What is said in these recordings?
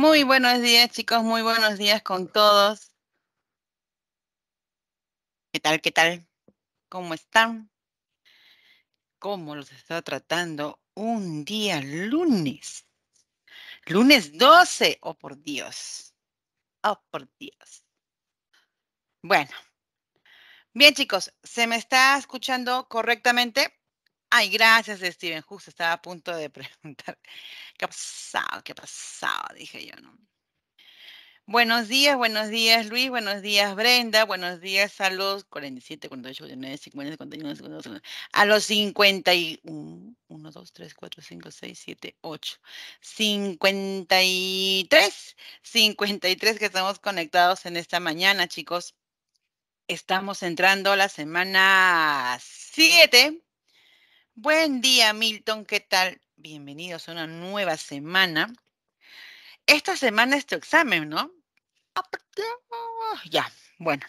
Muy buenos días, chicos. Muy buenos días con todos. ¿Qué tal? ¿Qué tal? ¿Cómo están? ¿Cómo los está tratando un día lunes? Lunes 12. Oh, por Dios. Oh, por Dios. Bueno. Bien, chicos. ¿Se me está escuchando correctamente? Ay, gracias, Steven. Justo estaba a punto de preguntar. ¿Qué ha pasado? ¿Qué ha pasado? Dije yo, ¿no? Buenos días, buenos días, Luis. Buenos días, Brenda. Buenos días a los 47, 48, 49, 50, 51, 52, 52 a los 51, 1, 2, 3, 4, 5, 6, 7, 8, 53, 53 que estamos conectados en esta mañana, chicos. Estamos entrando a la semana 7 Buen día, Milton. ¿Qué tal? Bienvenidos a una nueva semana. Esta semana es tu examen, ¿no? Ah, ah, ya, bueno.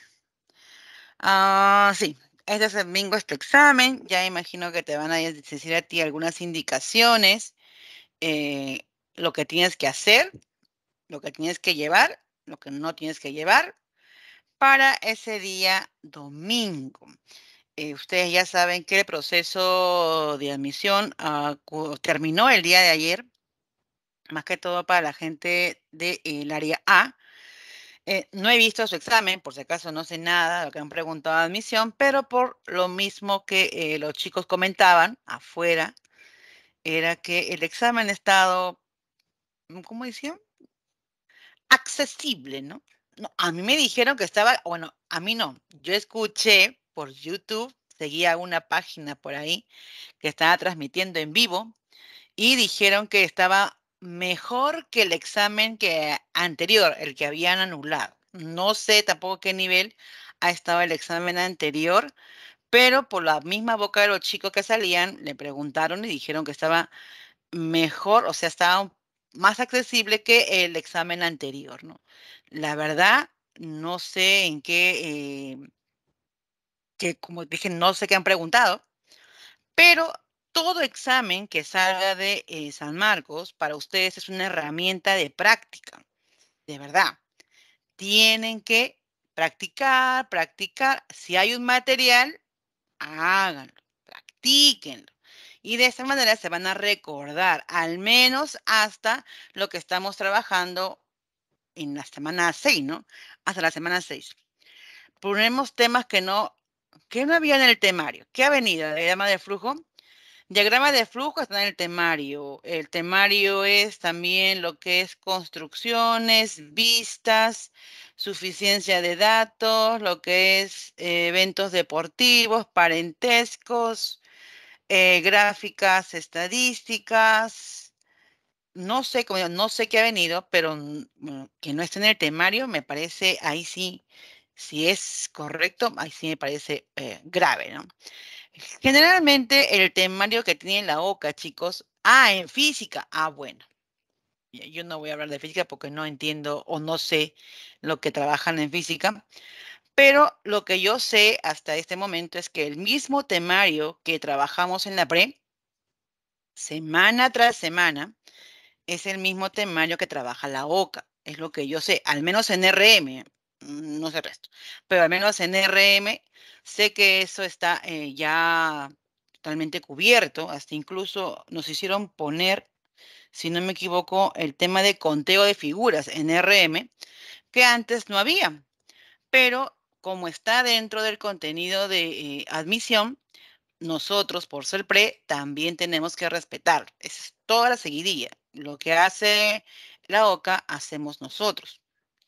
Ah, sí, este domingo es tu examen. Ya imagino que te van a decir a ti algunas indicaciones, eh, lo que tienes que hacer, lo que tienes que llevar, lo que no tienes que llevar para ese día domingo. Eh, ustedes ya saben que el proceso de admisión ah, terminó el día de ayer, más que todo para la gente del área A. Eh, no he visto su examen, por si acaso no sé nada de lo que han preguntado de admisión, pero por lo mismo que eh, los chicos comentaban afuera, era que el examen ha estado, mm, ¿cómo decían? Accesible, No, a mí me dijeron que estaba, bueno, a mí no, yo escuché por YouTube, seguía una página por ahí que estaba transmitiendo en vivo y dijeron que estaba mejor que el examen que anterior, el que habían anulado. No sé tampoco qué nivel ha estado el examen anterior, pero por la misma boca de los chicos que salían, le preguntaron y dijeron que estaba mejor, o sea, estaba más accesible que el examen anterior, ¿no? La verdad, no sé en qué eh, que como dije, no sé qué han preguntado, pero todo examen que salga de eh, San Marcos para ustedes es una herramienta de práctica, de verdad. Tienen que practicar, practicar. Si hay un material, háganlo, practíquenlo. Y de esa manera se van a recordar, al menos hasta lo que estamos trabajando en la semana 6, ¿no? Hasta la semana 6. Ponemos temas que no ¿Qué no había en el temario? ¿Qué ha venido? diagrama de flujo? Diagrama de flujo está en el temario. El temario es también lo que es construcciones, vistas, suficiencia de datos, lo que es eh, eventos deportivos, parentescos, eh, gráficas estadísticas. No sé, no sé qué ha venido, pero mm, que no esté en el temario me parece ahí sí si es correcto, ahí sí me parece eh, grave, ¿no? Generalmente el temario que tiene la OCA, chicos, ah, en física, ah, bueno. Yo no voy a hablar de física porque no entiendo o no sé lo que trabajan en física, pero lo que yo sé hasta este momento es que el mismo temario que trabajamos en la pre, semana tras semana, es el mismo temario que trabaja la OCA. Es lo que yo sé, al menos en RM. Mm, no sé el resto, pero al menos en RM sé que eso está eh, ya totalmente cubierto, hasta incluso nos hicieron poner, si no me equivoco, el tema de conteo de figuras en RM, que antes no había, pero como está dentro del contenido de eh, admisión, nosotros, por ser pre, también tenemos que respetar. Es toda la seguidilla. Lo que hace la OCA, hacemos nosotros.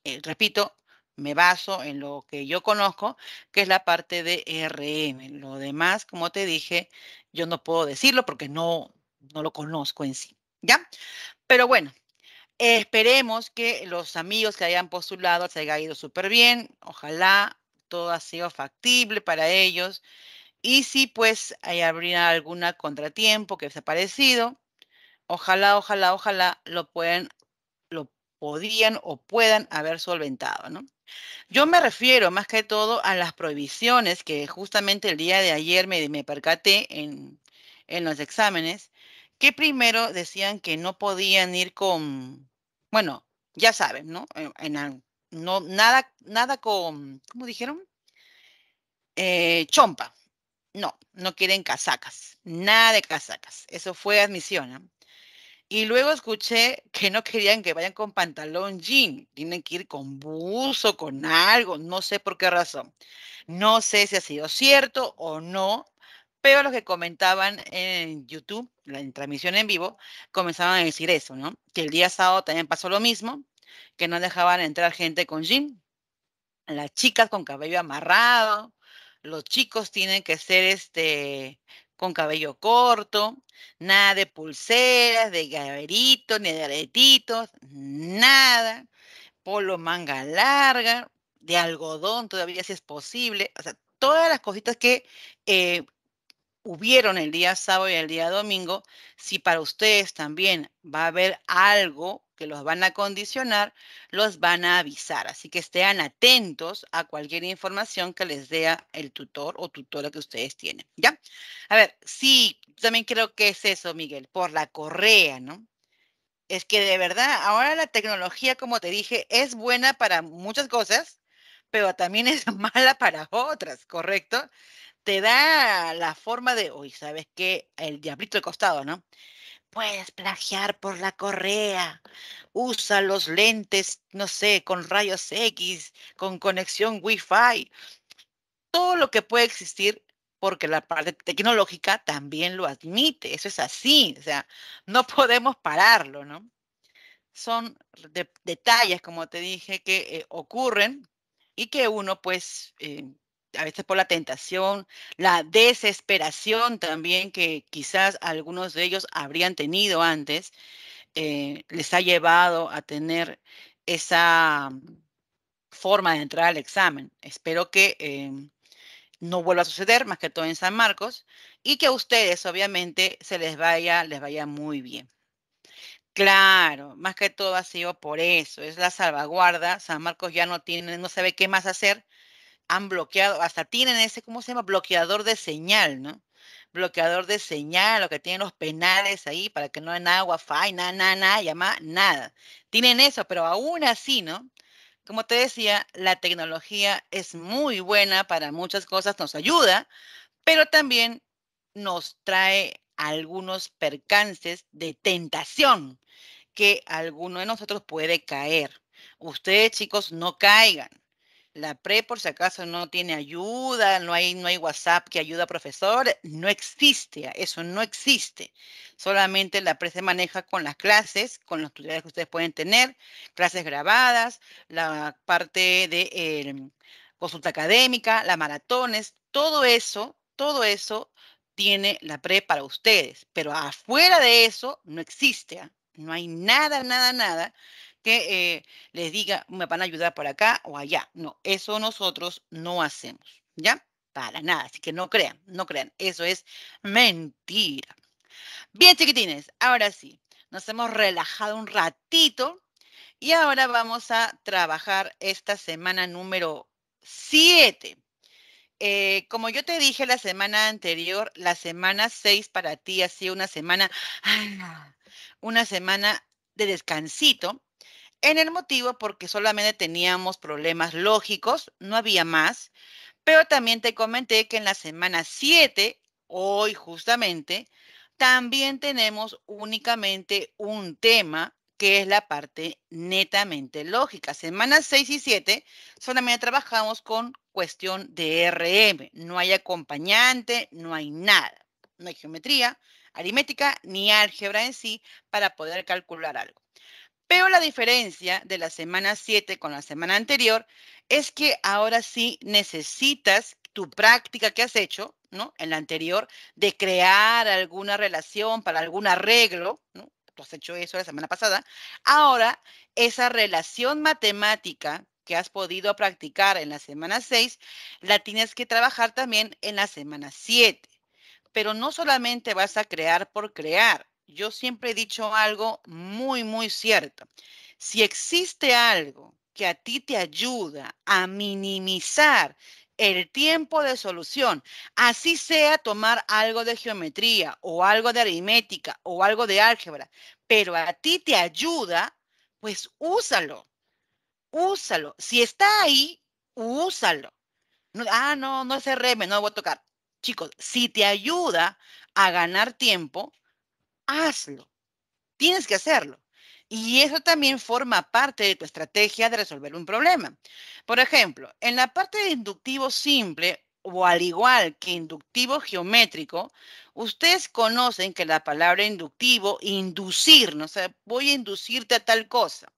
Eh, repito, me baso en lo que yo conozco, que es la parte de RM. Lo demás, como te dije, yo no puedo decirlo porque no, no lo conozco en sí, ¿ya? Pero bueno, esperemos que los amigos que hayan postulado se haya ido súper bien. Ojalá todo ha sido factible para ellos. Y si pues hay habría alguna contratiempo que se ha parecido, ojalá, ojalá, ojalá lo puedan, lo podían o puedan haber solventado, ¿no? Yo me refiero más que todo a las prohibiciones que justamente el día de ayer me, percaté en, en los exámenes, que primero decían que no podían ir con, bueno, ya saben, ¿no? Eh, en, no nada, nada con, ¿cómo dijeron? Eh, chompa. No, no quieren casacas, nada de casacas. Eso fue admisión. Y luego escuché que no querían que vayan con pantalón jean, tienen que ir con buzo, con algo, no sé por qué razón. No sé si ha sido cierto o no, pero los que comentaban en YouTube, en transmisión en vivo, comenzaban a decir eso, ¿no? Que el día sábado también pasó lo mismo, que no dejaban entrar gente con jean, las chicas con cabello amarrado, los chicos tienen que ser este con cabello corto, nada de pulseras, de gaberitos, ni de aretitos, nada, polo manga larga, de algodón todavía si es posible, o sea, todas las cositas que eh, hubieron el día sábado y el día domingo, si para ustedes también va a haber algo los van a condicionar, los van a avisar. Así que estén atentos a cualquier información que les dé el tutor o tutora que ustedes tienen. ¿Ya? A ver, sí, también creo que es eso, Miguel, por la correa, ¿no? Es que de verdad, ahora la tecnología, como te dije, es buena para muchas cosas, pero también es mala para otras, ¿correcto? Te da la forma de, hoy, ¿sabes qué? El diablito de costado, ¿no? puedes plagiar por la correa. Usa los lentes, no sé, con rayos X, con conexión Wi-Fi. Todo lo que puede existir porque la parte tecnológica también lo admite, eso es así, o sea, no podemos pararlo, ¿no? Son detalles, como te dije, que eh, ocurren y que uno pues eh, a veces por la tentación, la desesperación también que quizás algunos de ellos habrían tenido antes, eh, les ha llevado a tener esa forma de entrar al examen. Espero que em, no vuelva a suceder, más que todo en San Marcos, y que a ustedes obviamente se les vaya, les vaya muy bien. Claro, más que todo ha sido por eso, es la salvaguarda. San Marcos ya no tiene, no sabe qué más hacer, han bloqueado, hasta tienen ese, ¿cómo se llama? Bloqueador de señal, ¿no? Bloqueador de señal, lo que tienen los penales ahí para que no en agua, fai, nada, nada, nada, llama, nada. Tienen eso, pero aún así, ¿no? Como te decía, la tecnología es muy buena para muchas cosas, nos ayuda, pero también nos trae algunos percances de tentación que alguno de nosotros puede caer. Ustedes, chicos, no caigan. La pre, por si acaso, no tiene ayuda, no hay, no hay WhatsApp que ayuda a profesor, no existe, eso no existe. Solamente la pre se maneja con las clases, con los tutoriales que ustedes pueden tener, clases grabadas, la parte de em, consulta académica, las maratones, todo eso, todo eso tiene la pre para ustedes, pero afuera de eso no existe, ¿ah? no hay nada, nada, nada que eh, les diga, me van a ayudar por acá o allá. No, eso nosotros no hacemos, ¿ya? Para nada, así que no crean, no crean, eso es mentira. Bien, chiquitines, ahora sí, nos hemos relajado un ratito y ahora vamos a trabajar esta semana número 7. Eh, como yo te dije la semana anterior, la semana 6 para ti ha sido una semana, una semana de descansito, en el motivo porque solamente teníamos problemas lógicos, no había más, pero también te comenté que en la semana 7, hoy justamente, también tenemos únicamente un tema que es la parte netamente lógica. Semanas 6 y 7 solamente trabajamos con cuestión de RM. No hay acompañante, no hay nada. No hay geometría, aritmética, ni álgebra en sí para poder calcular algo. Pero la diferencia de la semana 7 con la semana anterior es que ahora sí necesitas tu práctica que has hecho, ¿no? En la anterior, de crear alguna relación para algún arreglo, ¿no? Tú has hecho eso la semana pasada. Ahora, esa relación matemática que has podido practicar en la semana 6, la tienes que trabajar también en la semana 7. Pero no solamente vas a crear por crear, yo siempre he dicho algo muy, muy cierto. Si existe algo que a ti te ayuda a minimizar el tiempo de solución, así sea tomar algo de geometría o algo de aritmética o algo de álgebra, pero a ti te ayuda, pues úsalo, úsalo. Si está ahí, úsalo. ah, no, no es RM, no voy a tocar. Chicos, si te ayuda a ganar tiempo, hazlo. Tienes que hacerlo. Y eso también forma parte de tu estrategia de resolver un problema. Por ejemplo, en la parte de inductivo simple o al igual que inductivo geométrico, ustedes conocen que la palabra inductivo, inducir, ¿no? o sea, voy a inducirte a tal cosa.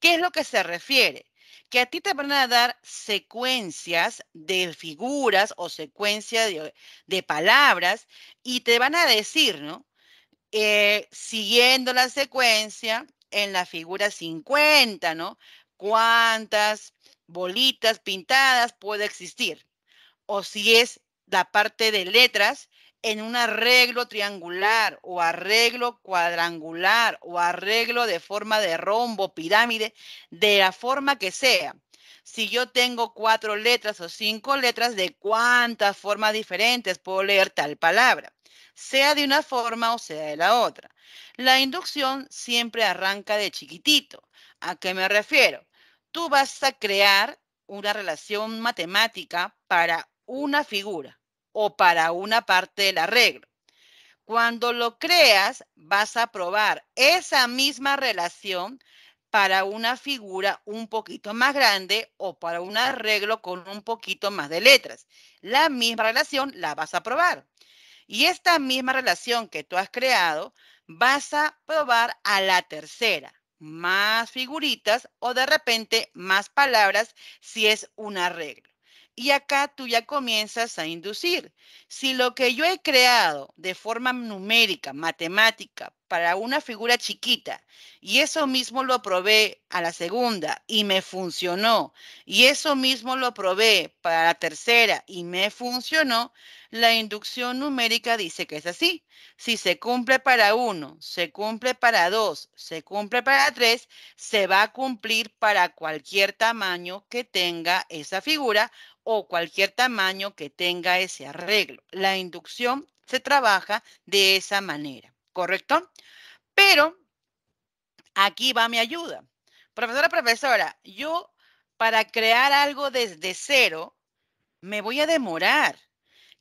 ¿Qué es lo que se refiere? Que a ti te van a dar secuencias de figuras o secuencias de palabras y te van a decir, ¿no? Eh, siguiendo la secuencia en la figura 50, ¿no? ¿Cuántas bolitas pintadas puede existir? O si es la parte de letras en un arreglo triangular o arreglo cuadrangular o arreglo de forma de rombo, pirámide, de la forma que sea. Si yo tengo cuatro letras o cinco letras, ¿de cuántas formas diferentes puedo leer tal palabra? sea de una forma o sea de la otra. La inducción siempre arranca de chiquitito. ¿A qué me refiero? Tú vas a crear una relación matemática para una figura o para una parte del arreglo. Cuando lo creas, vas a probar esa misma relación para una figura un poquito más grande o para un arreglo con un poquito más de letras. La misma relación la vas a probar. Y esta misma relación que tú has creado vas a probar a la tercera, más figuritas o de repente más palabras si es un arreglo. Y acá tú ya comienzas a inducir. Si lo que yo he creado de forma numérica, matemática, para una figura chiquita, y eso mismo lo probé a la segunda y me funcionó, y eso mismo lo probé para la tercera y me funcionó, la inducción numérica dice que es así. Si se cumple para uno, se cumple para dos, se cumple para tres, se va a cumplir para cualquier tamaño que tenga esa figura o cualquier tamaño que tenga ese arreglo. La inducción se trabaja de esa manera, ¿correcto? Pero aquí va mi ayuda. Profesora, profesora, yo para crear algo desde cero me voy a demorar.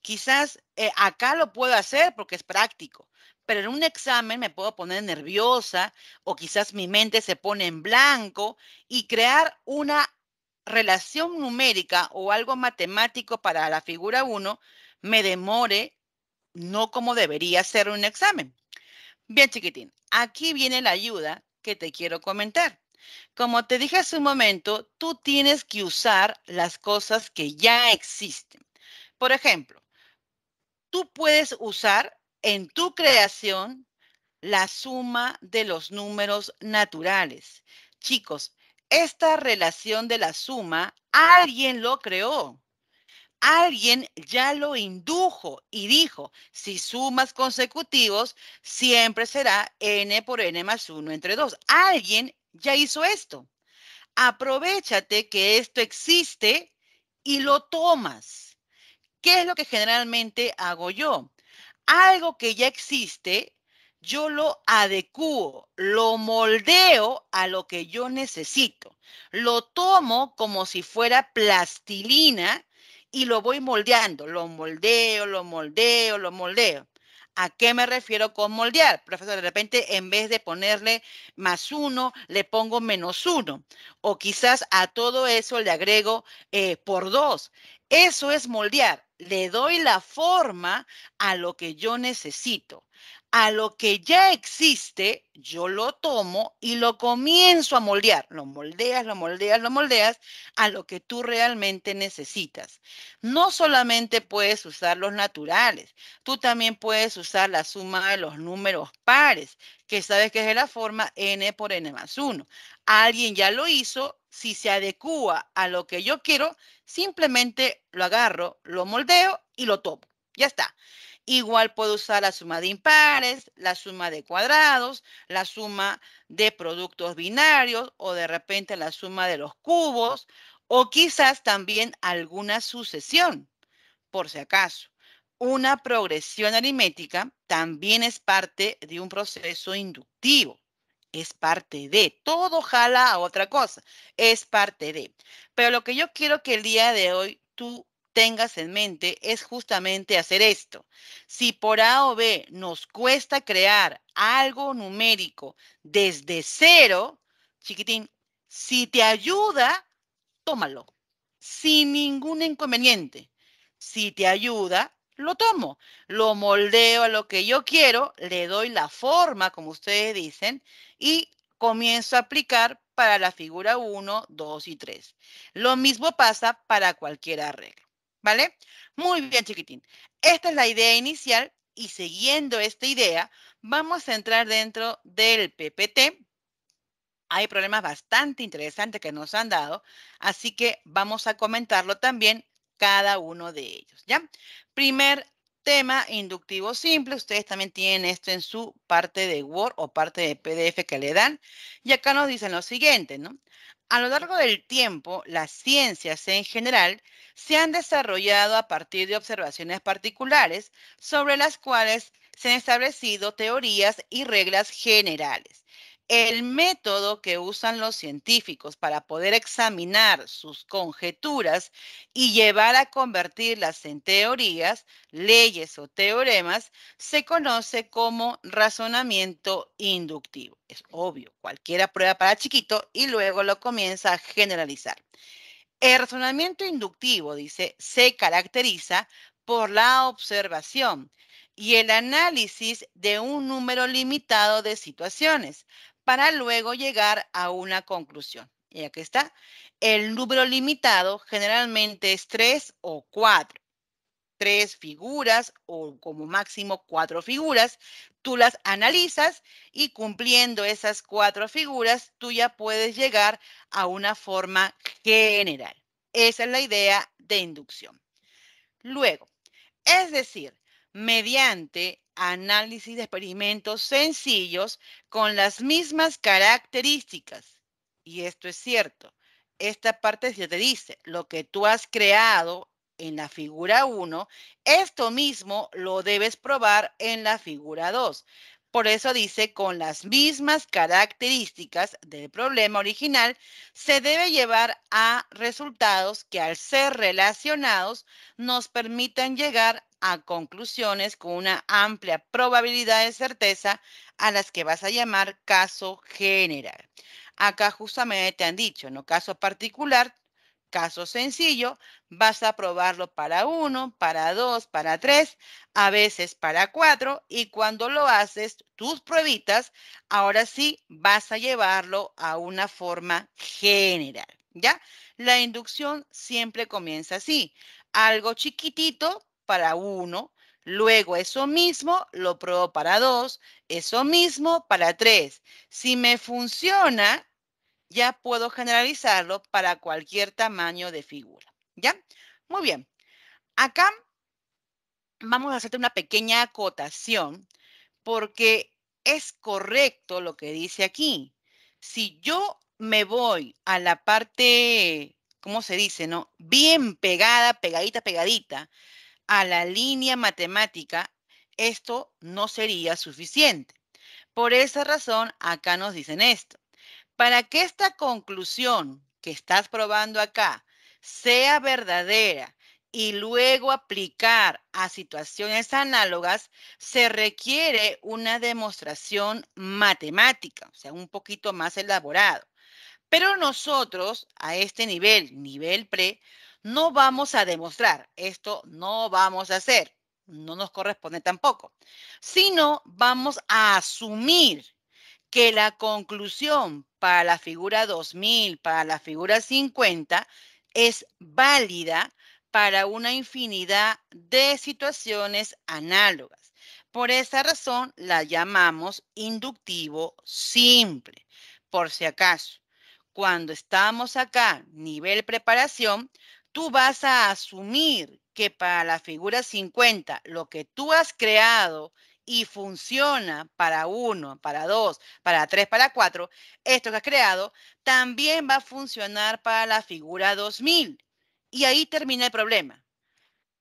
Quizás eh, acá lo puedo hacer porque es práctico, pero en un examen me puedo poner nerviosa o quizás mi mente se pone en blanco y crear una relación numérica o algo matemático para la figura 1 me demore no como debería ser un examen. Bien, chiquitín, aquí viene la ayuda que te quiero comentar. Como te dije hace un momento, tú tienes que usar las cosas que ya existen. Por ejemplo, tú puedes usar en tu creación la suma de los números naturales. Chicos, esta relación de la suma, alguien lo creó. Alguien ya lo indujo y dijo, si sumas consecutivos, siempre será n por n más 1 entre 2. Alguien ya hizo esto. Aprovechate que esto existe y lo tomas. ¿Qué es lo que generalmente hago yo? Algo que ya existe, yo lo adecuo, lo moldeo a lo que yo necesito. Lo tomo como si fuera plastilina y lo voy moldeando, lo moldeo, lo moldeo, lo moldeo. ¿A qué me refiero con moldear? Profesor, de repente en vez de ponerle más uno, le pongo menos uno. O quizás a todo eso le agrego eh, por dos. Eso es moldear le doy la forma a lo que yo necesito a lo que ya existe, yo lo tomo y lo comienzo a moldear. Lo moldeas, lo moldeas, lo moldeas a lo que tú realmente necesitas. No solamente puedes usar los naturales, tú también puedes usar la suma de los números pares, que sabes que es de la forma n por n más 1. Alguien ya lo hizo, si se adecua a lo que yo quiero, simplemente lo agarro, lo moldeo y lo tomo. Ya está. Igual puedo usar la suma de impares, la suma de cuadrados, la suma de productos binarios o de repente la suma de los cubos o quizás también alguna sucesión, por si acaso. Una progresión aritmética también es parte de un proceso inductivo es parte de. Todo jala a otra cosa, es parte de. Pero lo que yo quiero que el día de hoy tú tengas en mente es justamente hacer esto. Si por A o B nos cuesta crear algo numérico desde cero, chiquitín, si te ayuda, tómalo, sin ningún inconveniente. Si te ayuda, lo tomo, lo moldeo a lo que yo quiero, le doy la forma, como ustedes dicen, y comienzo a aplicar para la figura 1, 2 y 3. Lo mismo pasa para cualquier arreglo. ¿Vale? Muy bien, chiquitín. Esta es la idea inicial y siguiendo esta idea, vamos a entrar dentro del PPT. Hay problemas bastante interesantes que nos han dado, así que vamos a comentarlo también cada uno de ellos, ¿ya? Primer tema inductivo simple. Ustedes también tienen esto en su parte de Word o parte de PDF que le dan. Y acá nos dicen lo siguiente, ¿no? A lo largo del tiempo, las ciencias en general se han desarrollado a partir de observaciones particulares sobre las cuales se han establecido teorías y reglas generales. El método que usan los científicos para poder examinar sus conjeturas y llevar a convertirlas en teorías, leyes o teoremas se conoce como razonamiento inductivo. Es obvio, cualquiera prueba para chiquito y luego lo comienza a generalizar. El razonamiento inductivo, dice, se caracteriza por la observación y el análisis de un número limitado de situaciones para luego llegar a una conclusión. Y aquí está. El número limitado generalmente es tres o cuatro. Tres figuras o como máximo cuatro figuras. Tú las analizas y cumpliendo esas cuatro figuras, tú ya puedes llegar a una forma general. Esa es la idea de inducción. Luego, es decir, mediante análisis de experimentos sencillos con las mismas características. Y esto es cierto. Esta parte se te dice, lo que tú has creado en la figura 1, esto mismo lo debes probar en la figura 2. Por eso dice, con las mismas características del problema original, se debe llevar a resultados que al ser relacionados nos permitan llegar a conclusiones con una amplia probabilidad de certeza a las que vas a llamar caso general. Acá justamente te han dicho, ¿no? Caso particular, caso sencillo, vas a probarlo para uno, para dos, para tres, a veces para cuatro, y cuando lo haces, tus pruebitas, ahora sí vas a llevarlo a una forma general, ¿ya? La inducción siempre comienza así, algo chiquitito para uno, Luego eso mismo lo pruebo para dos, eso mismo para tres. Si me funciona, ya puedo generalizarlo para cualquier tamaño de figura. ¿Ya? Muy bien. Acá vamos a hacerte una pequeña acotación porque es correcto lo que dice aquí. Si yo me voy a la parte, ¿cómo se dice? ¿No? Bien pegada, pegadita, pegadita a la línea matemática, esto no sería suficiente. Por esa razón, acá nos dicen esto. Para que esta conclusión que estás probando acá sea verdadera y luego aplicar a situaciones análogas, se requiere una demostración matemática, o sea, un poquito más elaborado. Pero nosotros a este nivel, nivel pre, no vamos a demostrar, esto no vamos a hacer, no nos corresponde tampoco, sino vamos a asumir que la conclusión para la figura 2000, para la figura 50, es válida para una infinidad de situaciones análogas. Por esa razón la llamamos inductivo simple. Por si acaso, cuando estamos acá, nivel preparación, tú vas a asumir que para la figura 50, lo que tú has creado y funciona para uno, para dos, para tres, para cuatro, esto que has creado también va a funcionar para la figura 2000. Y ahí termina el problema.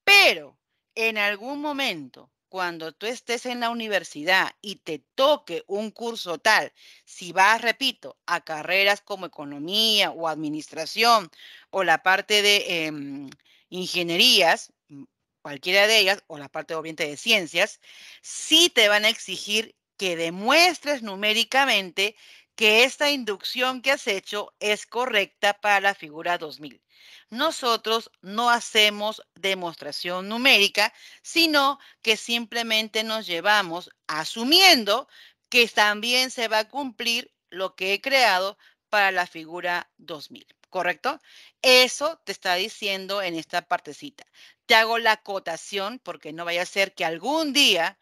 Pero en algún momento cuando tú estés en la universidad y te toque un curso tal, si vas, repito, a carreras como economía o administración o la parte de em, ingenierías, mm, cualquiera de ellas, o la parte obviamente de ciencias, sí te van a exigir que demuestres numéricamente que esta inducción que has hecho es correcta para la figura 2000. Nosotros no hacemos demostración numérica, sino que simplemente nos llevamos asumiendo que también se va a cumplir lo que he creado para la figura 2000, ¿correcto? Eso te está diciendo en esta partecita. Te hago la cotación porque no vaya a ser que algún día,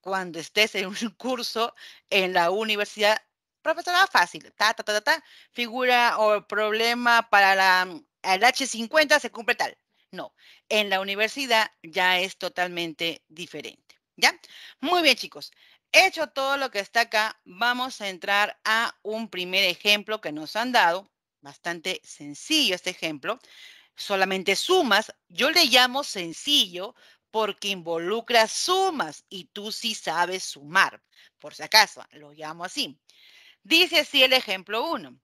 cuando estés en un curso en la universidad, profesora fácil, ta, ta, ta, ta, figura o problema para el mm, H50 se cumple tal. No, en la universidad ya es totalmente diferente, ¿ya? Muy bien, chicos. Hecho todo lo que está acá, vamos a entrar a un primer ejemplo que nos han dado, bastante sencillo este ejemplo, solamente sumas, yo le llamo sencillo porque involucra sumas y tú sí sabes sumar. Por si acaso, lo llamo así. Dice así el ejemplo 1.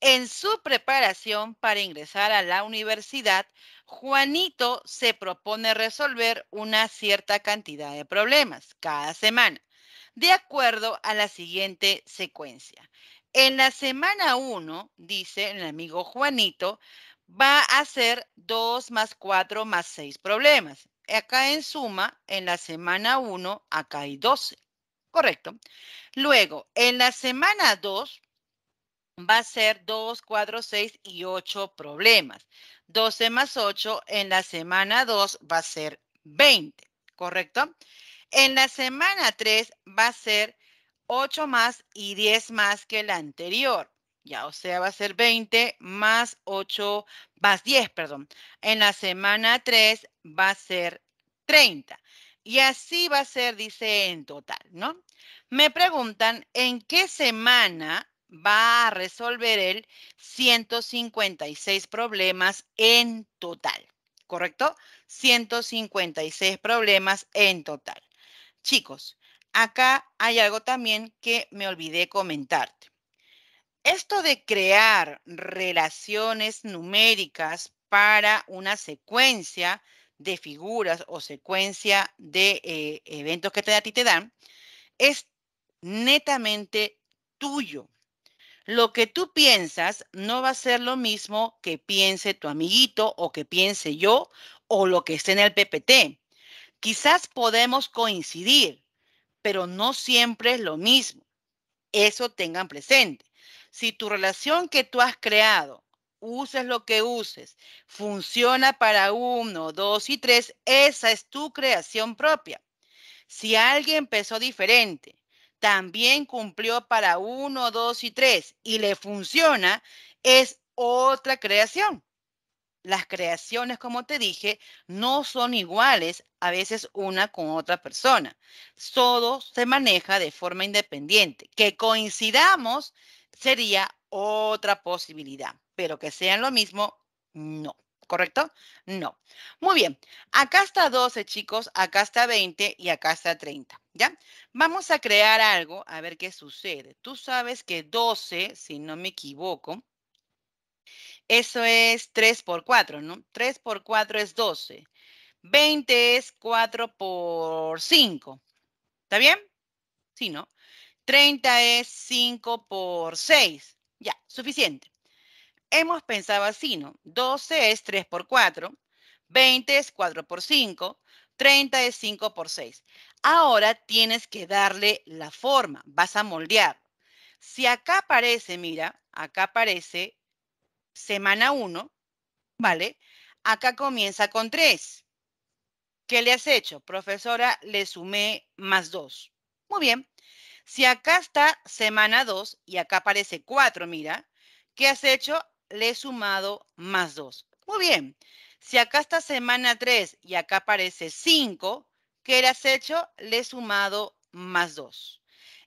En su preparación para ingresar a la universidad, Juanito se propone resolver una cierta cantidad de problemas cada semana, de acuerdo a la siguiente secuencia. En la semana 1, dice el amigo Juanito, va a hacer 2 más 4 más 6 problemas. Acá en suma, en la semana 1, acá hay 12. Correcto. Luego, en la semana 2 va a ser 2, 4, 6 y 8 problemas. 12 más 8 en la semana 2 va a ser 20, ¿correcto? En la semana 3 va a ser 8 más y 10 más que la anterior. Ya, o sea, va a ser 20 más 8, más 10, perdón. En la semana 3 va a ser 30. Y así va a ser, dice en total, ¿no? Me preguntan en qué semana va a resolver él 156 problemas en total, ¿correcto? 156 problemas en total. Chicos, acá hay algo también que me olvidé comentarte. Esto de crear relaciones numéricas para una secuencia de figuras o secuencia de eh, eventos que te, a ti te dan, es netamente tuyo. Lo que tú piensas no va a ser lo mismo que piense tu amiguito o que piense yo o lo que esté en el PPT. Quizás podemos coincidir, pero no siempre es lo mismo. Eso tengan presente. Si tu relación que tú has creado uses lo que uses, funciona para uno, dos y tres, esa es tu creación propia. Si alguien empezó diferente, también cumplió para uno, dos y tres y le funciona, es otra creación. Las creaciones, como te dije, no son iguales a veces una con otra persona. Todo se maneja de forma independiente. Que coincidamos sería otra posibilidad pero que sean lo mismo, no. ¿Correcto? No. Muy bien. Acá está 12, chicos. Acá está 20 y acá está 30. ¿Ya? Vamos a crear algo a ver qué sucede. Tú sabes que 12, si no me equivoco, eso es 3 por 4, ¿no? 3 por 4 es 12. 20 es 4 por 5. ¿Está bien? Sí, ¿no? 30 es 5 por 6. Ya, suficiente hemos pensado así, ¿no? 12 es 3 por 4, 20 es 4 por 5, 30 es 5 por 6. Ahora tienes que darle la forma, vas a moldear. Si acá aparece, mira, acá aparece semana 1, ¿vale? Acá comienza con 3. ¿Qué le has hecho? Profesora, le sumé más 2. Muy bien. Si acá está semana 2 y acá aparece 4, mira, ¿qué has hecho? le he sumado más 2. Muy bien, si acá está semana 3 y acá aparece 5, ¿qué le has hecho? Le he sumado más 2.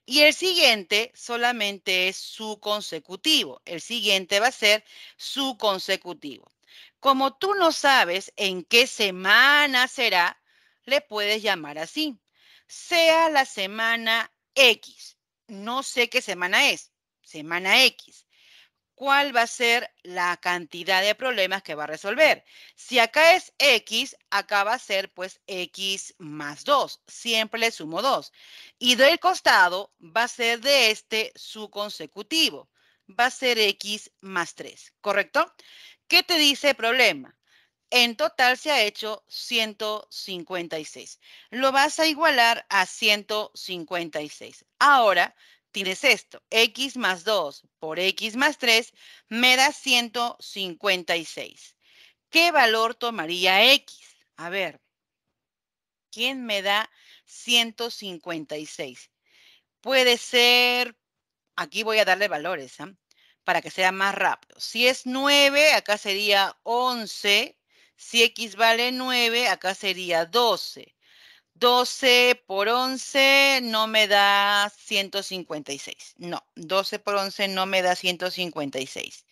Y el siguiente solamente es su consecutivo. El siguiente va a ser su consecutivo. Como tú no sabes en qué semana será, le puedes llamar así. Sea la semana X. No sé qué semana es. Semana X cuál va a ser la cantidad de problemas que va a resolver. Si acá es X, acá va a ser pues X más 2. Siempre le sumo 2. Y del costado va a ser de este su consecutivo. Va a ser X más 3, ¿correcto? ¿Qué te dice el problema? En total se ha hecho 156. Lo vas a igualar a 156. Ahora, tienes esto, x más 2 por x más 3 me da 156. ¿Qué valor tomaría x? A ver, ¿quién me da 156? Puede ser, aquí voy a darle valores, ¿ah? para que sea más rápido. Si es 9, acá sería 11. Si x vale 9, acá sería 12. 12 por 11 no me da 156. No, 12 por 11 no me da 156.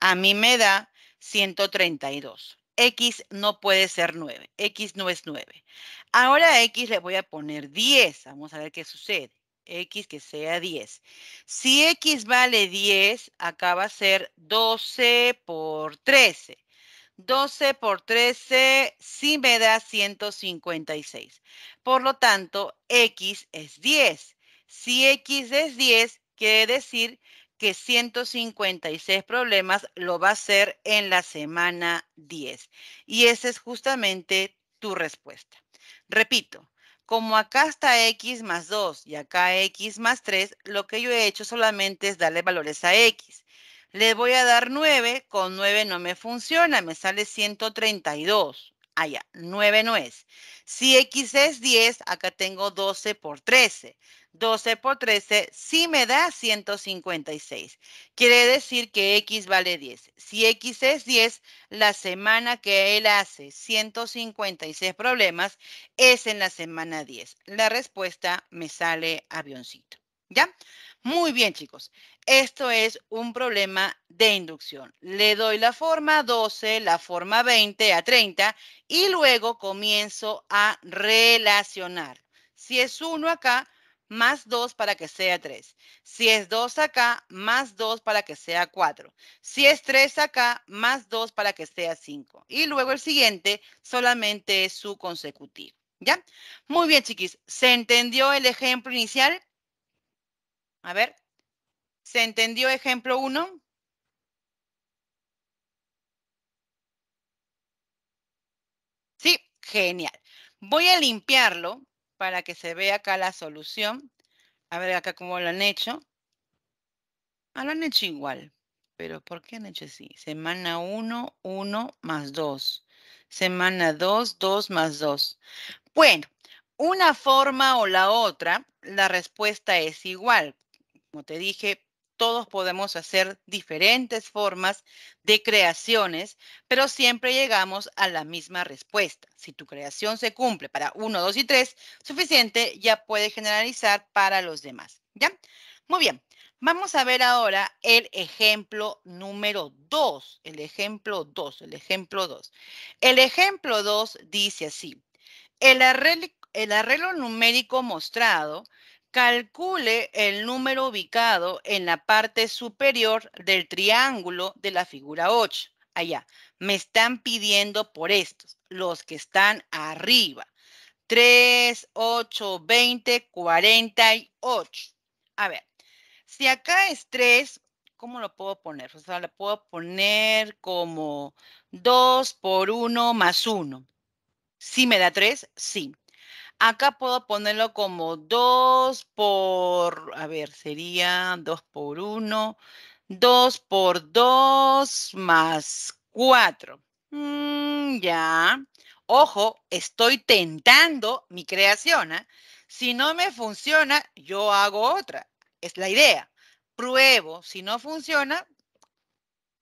A mí me da 132. X no puede ser 9. X no es 9. Ahora a X le voy a poner 10. Vamos a ver qué sucede. X que sea 10. Si X vale 10, acá va a ser 12 por 13. 12 por 13 sí me da 156. Por lo tanto, X es 10. Si X es 10, quiere decir que 156 problemas lo va a hacer en la semana 10. Y esa es justamente tu respuesta. Repito, como acá está X más 2 y acá X más 3, lo que yo he hecho solamente es darle valores a X. Le voy a dar 9, con 9 no me funciona, me sale 132. Allá, ah, ya, 9 no es. Si X es 10, acá tengo 12 por 13. 12 por 13 sí me da 156. Quiere decir que X vale 10. Si X es 10, la semana que él hace 156 problemas es en la semana 10. La respuesta me sale avioncito. ¿Ya? Muy bien, chicos. Esto es un problema de inducción. Le doy la forma 12, la forma 20 a 30 y luego comienzo a relacionar. Si es 1 acá, más 2 para que sea 3. Si es 2 acá, más 2 para que sea 4. Si es 3 acá, más 2 para que sea 5. Y luego el siguiente solamente es su consecutivo. ¿Ya? Muy bien, chiquis. ¿Se entendió el ejemplo inicial? A ver. ¿Se entendió ejemplo 1? Sí, genial. Voy a limpiarlo para que se vea acá la solución. A ver acá cómo lo han hecho. Ah, lo han hecho igual. Pero ¿por qué han hecho así? Semana 1, 1 más 2. Semana 2, 2 más 2. Bueno, una forma o la otra, la respuesta es igual. Como te dije, todos podemos hacer diferentes formas de creaciones, pero siempre llegamos a la misma respuesta. Si tu creación se cumple para uno, dos y tres, suficiente, ya puedes generalizar para los demás. ¿Ya? Muy bien. Vamos a ver ahora el ejemplo número 2, el ejemplo 2, el ejemplo 2. El ejemplo 2 dice así, el el arreglo numérico mostrado Calcule el número ubicado en la parte superior del triángulo de la figura 8. Allá, me están pidiendo por estos, los que están arriba. 3, 8, 20, 48. A ver, si acá es 3, ¿cómo lo puedo poner? O sea, lo puedo poner como 2 por 1 más 1. ¿Sí me da 3? Sí. Acá puedo ponerlo como 2 por, a ver, sería 2 por 1, 2 por 2 más 4. Mm, ya. Ojo, estoy tentando mi creación. ¿ah? Si no me funciona, yo hago otra. Es la idea. Pruebo. Si no funciona,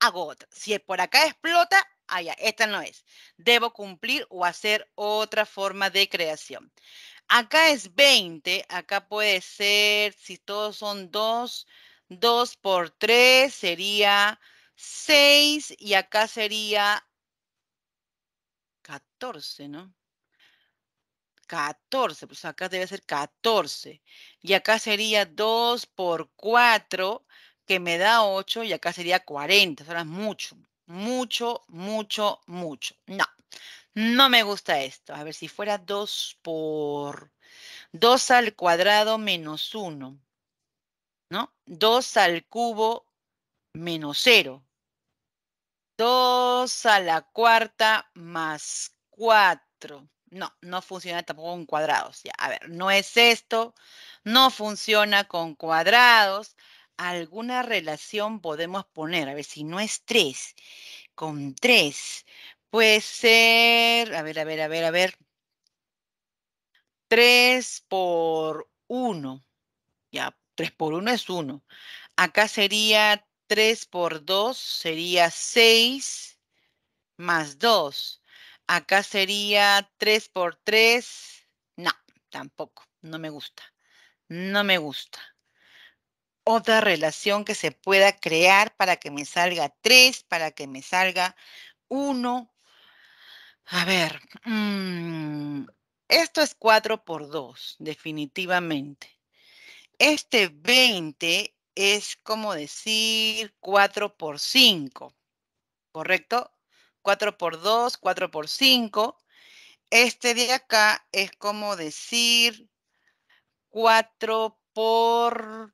hago otra. Si por acá explota, Ah, ya, esta no es. Debo cumplir o hacer otra forma de creación. Acá es 20, acá puede ser, si todos son 2, 2 por 3 sería 6 y acá sería 14, ¿no? 14, pues acá debe ser 14. Y acá sería 2 por 4, que me da 8, y acá sería 40, eso es mucho mucho, mucho, mucho. No, no me gusta esto. A ver, si fuera 2 por 2 al cuadrado menos 1, ¿no? 2 al cubo menos 0. 2 a la cuarta más 4. No, no funciona tampoco con cuadrados. a ver, no es esto. No funciona con cuadrados alguna relación podemos poner? A ver, si no es 3, con 3 puede ser, a ver, a ver, a ver, a ver, 3 por 1. Ya, 3 por 1 es 1. Acá sería 3 por 2, sería 6 más 2. Acá sería 3 por 3. No, tampoco, no me gusta. No me gusta otra relación que se pueda crear para que me salga 3, para que me salga 1. A ver, mm, esto es 4 por 2, definitivamente. Este 20 es como decir 4 por 5, ¿correcto? 4 por 2, 4 por 5. Este de acá es como decir 4 por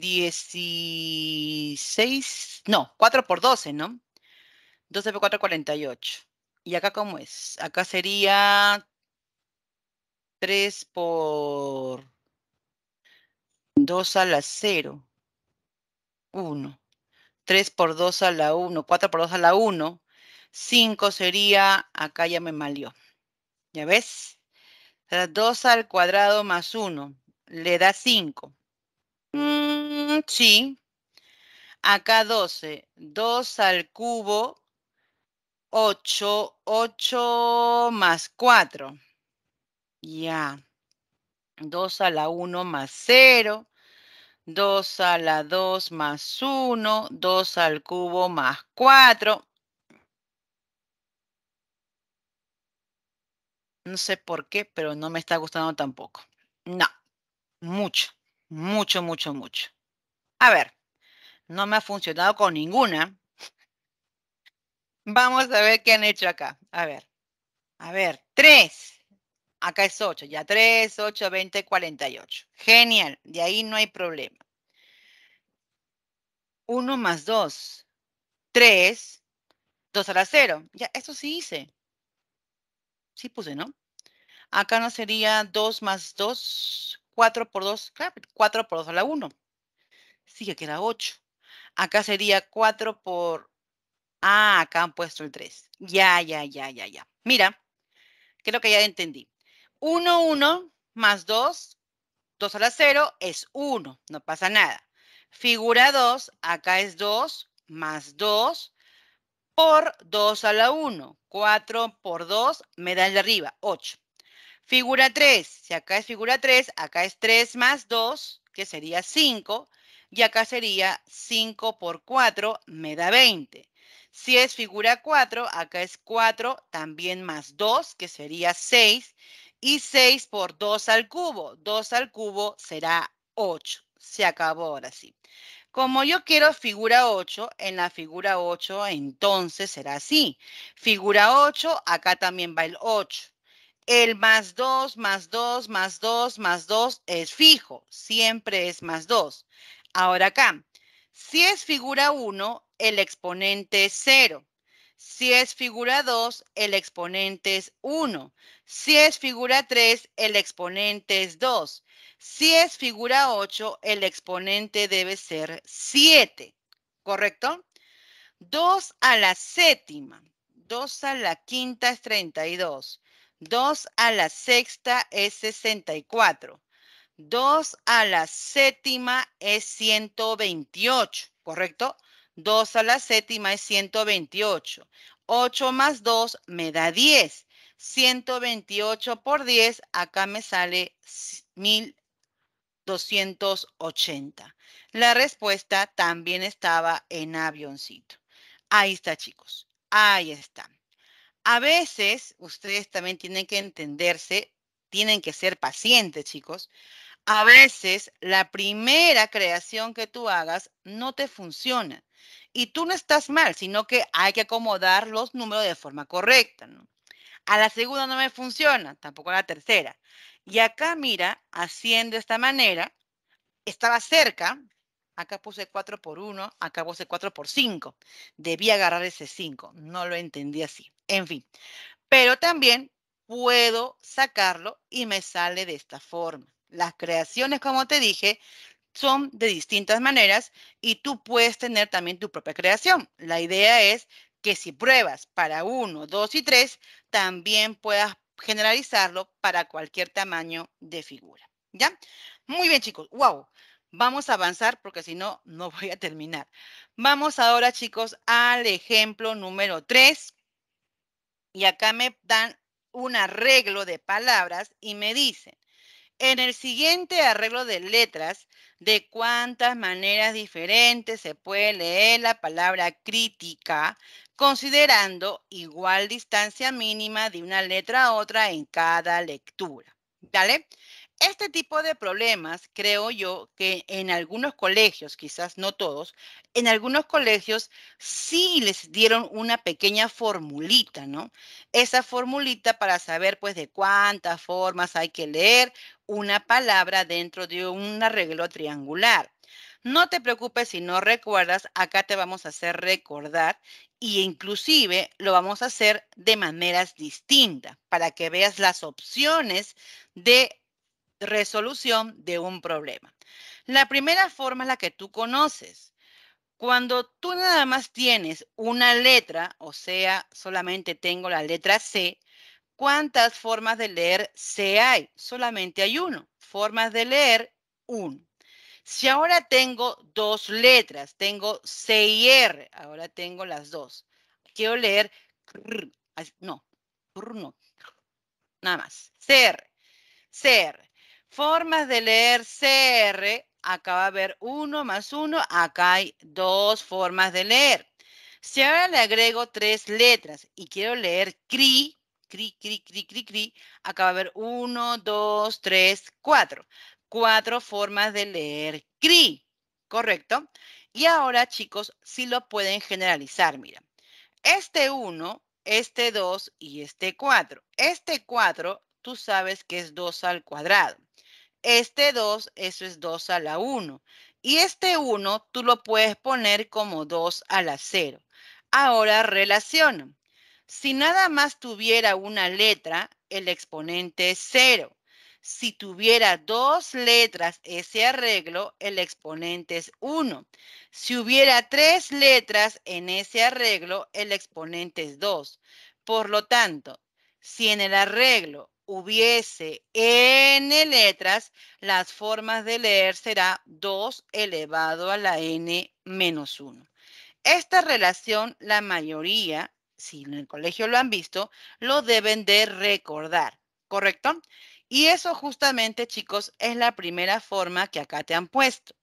16, no, 4 por 12, ¿no? 12 por 4, 48. ¿Y acá cómo es? Acá sería 3 por 2 a la 0, 1. 3 por 2 a la 1, 4 por 2 a la 1, 5 sería, acá ya me malió. ¿Ya ves? 2 al cuadrado más 1 le da 5. Mm, sí. Acá 12. 2 al cubo, 8, 8 más 4. Ya. 2 a la 1 más 0. 2 a la 2 más 1, 2 al cubo más 4. No sé por qué, pero no me está gustando tampoco. No, mucho. Mucho, mucho, mucho. A ver, no me ha funcionado con ninguna. Vamos a ver qué han hecho acá. A ver, a ver, 3. Acá es 8, ya 3, 8, 20, 48. Genial, de ahí no hay problema. 1 más 2, 3, 2 a la 0. Ya, esto sí hice. Sí puse, ¿no? Acá no sería 2 más 2, 4 por 2, claro, 4 por 2 a la 1. Sigue que era 8. Acá sería 4 por... Ah, acá han puesto el 3. Ya, ya, ya, ya, ya. Mira, creo que ya entendí. 1, 1 más 2, 2 a la 0 es 1, no pasa nada. Figura 2, acá es 2 más 2 por 2 a la 1. 4 por 2 me da el de arriba, 8. Figura 3, si acá es figura 3, acá es 3 más 2, que sería 5, y acá sería 5 por 4, me da 20. Si es figura 4, acá es 4, también más 2, que sería 6, y 6 por 2 al cubo, 2 al cubo será 8. Se acabó ahora sí. Como yo quiero figura 8, en la figura 8 entonces será así. Figura 8, acá también va el 8. El más 2, más 2, más 2, más 2 es fijo, siempre es más 2. Ahora acá, si es figura 1, el exponente es 0. Si es figura 2, el exponente es 1. Si es figura 3, el exponente es 2. Si es figura 8, el exponente debe ser 7. ¿Correcto? 2 a la séptima. 2 a la quinta es 32. 2 a la sexta es 64. 2 a la séptima es 128, ¿correcto? 2 a la séptima es 128. 8 más 2 me da 10. 128 por 10, acá me sale 1280. La respuesta también estaba en avioncito. Ahí está, chicos. Ahí está. A veces ustedes también tienen que entenderse, tienen que ser pacientes, chicos. A veces la primera creación que tú hagas no te funciona. Y tú no estás mal, sino que hay que acomodar los números de forma correcta. A la segunda no me funciona, tampoco a la tercera. Y acá, mira, haciendo de esta manera, estaba cerca, acá puse 4 por 1, acá puse 4 por 5. Debía agarrar ese 5, no lo entendí así. En fin, pero también puedo sacarlo y me sale de esta forma. Las creaciones, como te dije, son de distintas maneras y tú puedes tener también tu propia creación. La idea es que si pruebas para uno, dos y tres, también puedas generalizarlo para cualquier tamaño de figura. ¿Ya? Muy bien, chicos. ¡Wow! Vamos a avanzar porque si no, no voy a terminar. Vamos ahora, chicos, al ejemplo número 3 y acá me dan un arreglo de palabras y me dicen, en el siguiente arreglo de letras, de cuántas maneras diferentes se puede leer la palabra crítica, considerando igual distancia mínima de una letra a otra en cada lectura. ¿Vale? Este tipo de problemas, creo yo, que en algunos colegios, quizás no todos, en algunos colegios sí les dieron una pequeña formulita, ¿no? Esa formulita para saber, pues, de cuántas formas hay que leer una palabra dentro de un arreglo triangular. No te preocupes si no recuerdas, acá te vamos a hacer recordar y e inclusive lo vamos a hacer de maneras distintas para que veas las opciones de resolución de un problema. La primera forma es la que tú conoces. Cuando tú nada más tienes una letra, o sea, solamente tengo la letra C, ¿cuántas formas de leer C hay? Solamente hay uno. Formas de leer, uno. Si ahora tengo dos letras, tengo C y R, ahora tengo las dos. Quiero leer, no, no, nada más, Ser. Ser. Formas de leer CR, acá va a haber 1 más 1, acá hay dos formas de leer. Si ahora le agrego tres letras y quiero leer CRI, CRI, CRI, CRI, CRI, CRI, acá va a haber 1, 2, 3, 4. Cuatro formas de leer CRI, ¿correcto? Y ahora, chicos, si lo pueden generalizar, mira. Este 1, este 2 y este 4. Este 4, tú sabes que es 2 al cuadrado. Este 2, eso es 2 a la 1. Y este 1 tú lo puedes poner como 2 a la 0. Ahora relaciono. Si nada más tuviera una letra, el exponente es 0. Si tuviera dos letras ese arreglo, el exponente es 1. Si hubiera tres letras en ese arreglo, el exponente es 2. Por lo tanto, si en el arreglo hubiese n letras, las formas de leer será 2 elevado a la n menos 1. Esta relación la mayoría, si en el colegio lo han visto, lo deben de recordar, ¿correcto? Y eso justamente, chicos, es la primera forma que acá te han puesto.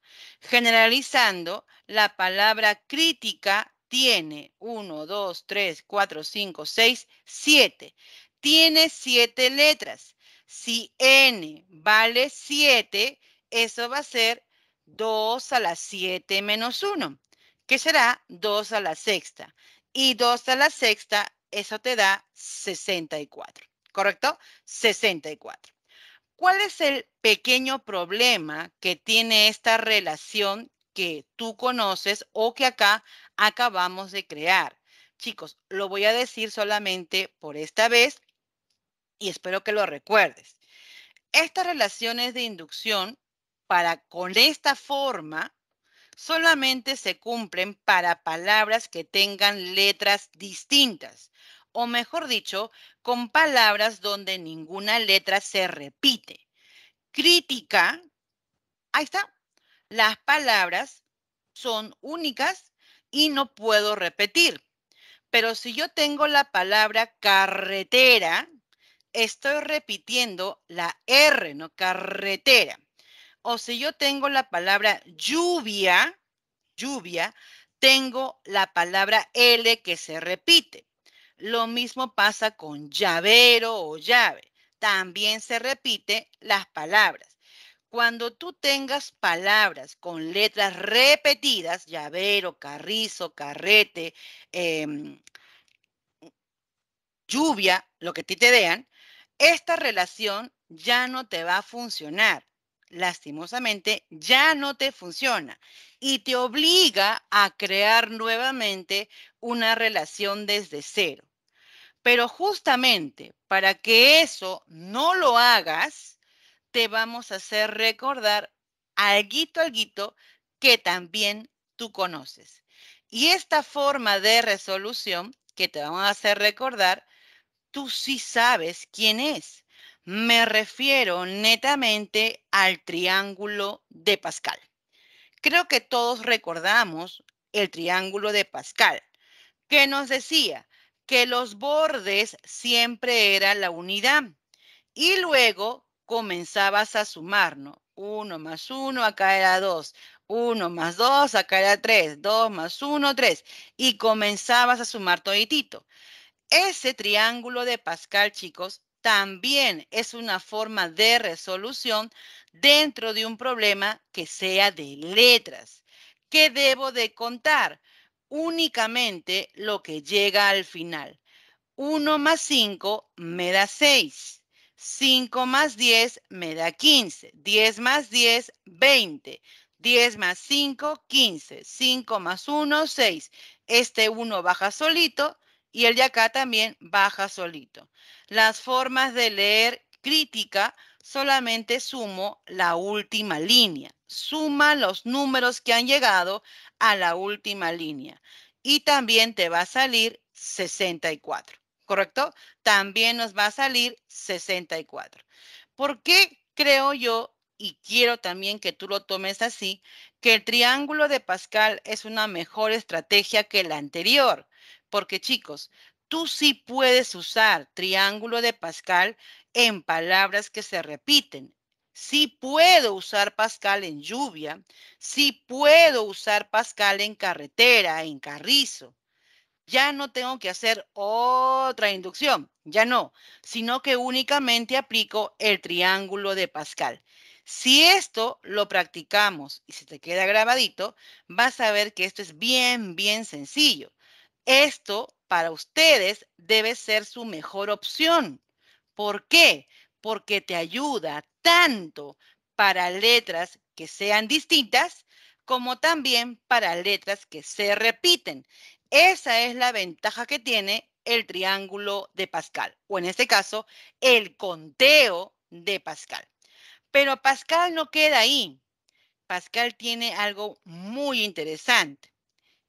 Generalizando, la palabra crítica tiene 1, 2, 3, 4, 5, 6, 7 tiene siete letras. Si n vale 7, eso va a ser 2 a la 7 menos 1, que será 2 a la sexta. Y 2 a la sexta, eso te da 64, ¿correcto? 64. ¿Cuál es el pequeño problema que tiene esta relación que tú conoces o que acá acabamos de crear? Chicos, lo voy a decir solamente por esta vez y espero que lo recuerdes. Estas relaciones de inducción para con esta forma solamente se cumplen para palabras que tengan letras distintas, o mejor dicho, con palabras donde ninguna letra se repite. Crítica, ahí está, las palabras son únicas y no puedo repetir. Pero si yo tengo la palabra carretera, estoy repitiendo la R, ¿no? Carretera. O si yo tengo la palabra lluvia, lluvia, tengo la palabra L que se repite. Lo mismo pasa con llavero o llave. También se repite las palabras. Cuando tú tengas palabras con letras repetidas, llavero, carrizo, carrete, em, lluvia, lo que a ti te dean, esta relación ya no te va a funcionar. Lastimosamente, ya no te funciona y te obliga a crear nuevamente una relación desde cero. Pero justamente para que eso no lo hagas, te vamos a hacer recordar alguito, alguito que también tú conoces. Y esta forma de resolución que te vamos a hacer recordar tú sí sabes quién es. Me refiero netamente al triángulo de Pascal. Creo que todos recordamos el triángulo de Pascal, que nos decía que los bordes siempre eran la unidad. Y luego comenzabas a sumar, Uno más uno, acá era dos. Uno más dos, acá era tres. Dos más uno, tres. Y comenzabas a sumar toditito. Ese triángulo de Pascal, chicos, también es una forma de resolución dentro de un problema que sea de letras. ¿Qué debo de contar? Únicamente lo que llega al final. 1 más 5 me da 6. 5 más 10 me da 15. 10 más 10, 20. 10 más 5, 15. 5 más 1, 6. Este 1 baja solito y el de acá también baja solito. Las formas de leer crítica solamente sumo la última línea. Suma los números que han llegado a la última línea. Y también te va a salir 64, ¿correcto? También nos va a salir 64. ¿Por qué creo yo, y quiero también que tú lo tomes así, que el triángulo de Pascal es una mejor estrategia que la anterior? Porque chicos, tú sí puedes usar triángulo de Pascal en palabras que se repiten. Sí puedo usar Pascal en lluvia, sí puedo usar Pascal en carretera, en carrizo. Ya no tengo que hacer otra inducción, ya no, sino que únicamente aplico el triángulo de Pascal. Si esto lo practicamos y se te queda grabadito, vas a ver que esto es bien, bien sencillo. Esto para ustedes debe ser su mejor opción. ¿Por qué? Porque te ayuda tanto para letras que sean distintas como también para letras que se repiten. Esa es la ventaja que tiene el triángulo de Pascal, o en este caso, el conteo de Pascal. Pero Pascal no queda ahí. Pascal tiene algo muy interesante.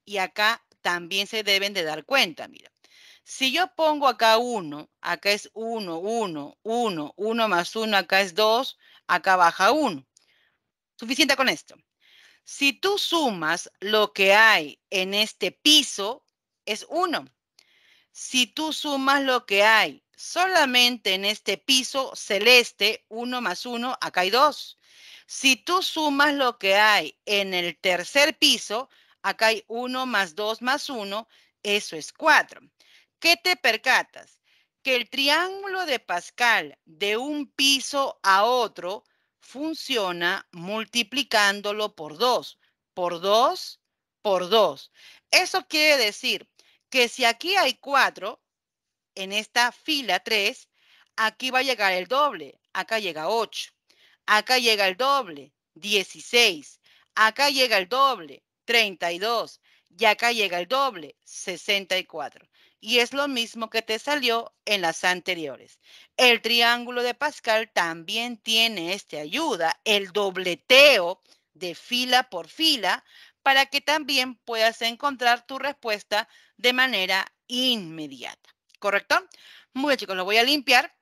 Y acá también se deben de dar cuenta, mira. Si yo pongo acá 1, acá es 1, 1, 1, 1 más 1, acá es 2, acá baja 1. Suficiente con esto. Si tú sumas lo que hay en este piso, es 1. Si tú sumas lo que hay solamente en este piso celeste, 1 más 1, acá hay 2. Si tú sumas lo que hay en el tercer piso, Acá hay 1 más 2 más 1, eso es 4. ¿Qué te percatas? Que el triángulo de Pascal de un piso a otro funciona multiplicándolo por 2, por 2, por 2. Eso quiere decir que si aquí hay 4, en esta fila 3, aquí va a llegar el doble, acá llega 8, acá llega el doble, 16, acá llega el doble, 32. Y acá llega el doble, 64. Y es lo mismo que te salió en las anteriores. El triángulo de Pascal también tiene esta ayuda, el dobleteo de fila por fila, para que también puedas encontrar tu respuesta de manera inmediata. ¿Correcto? Muy bien, chicos, lo voy a limpiar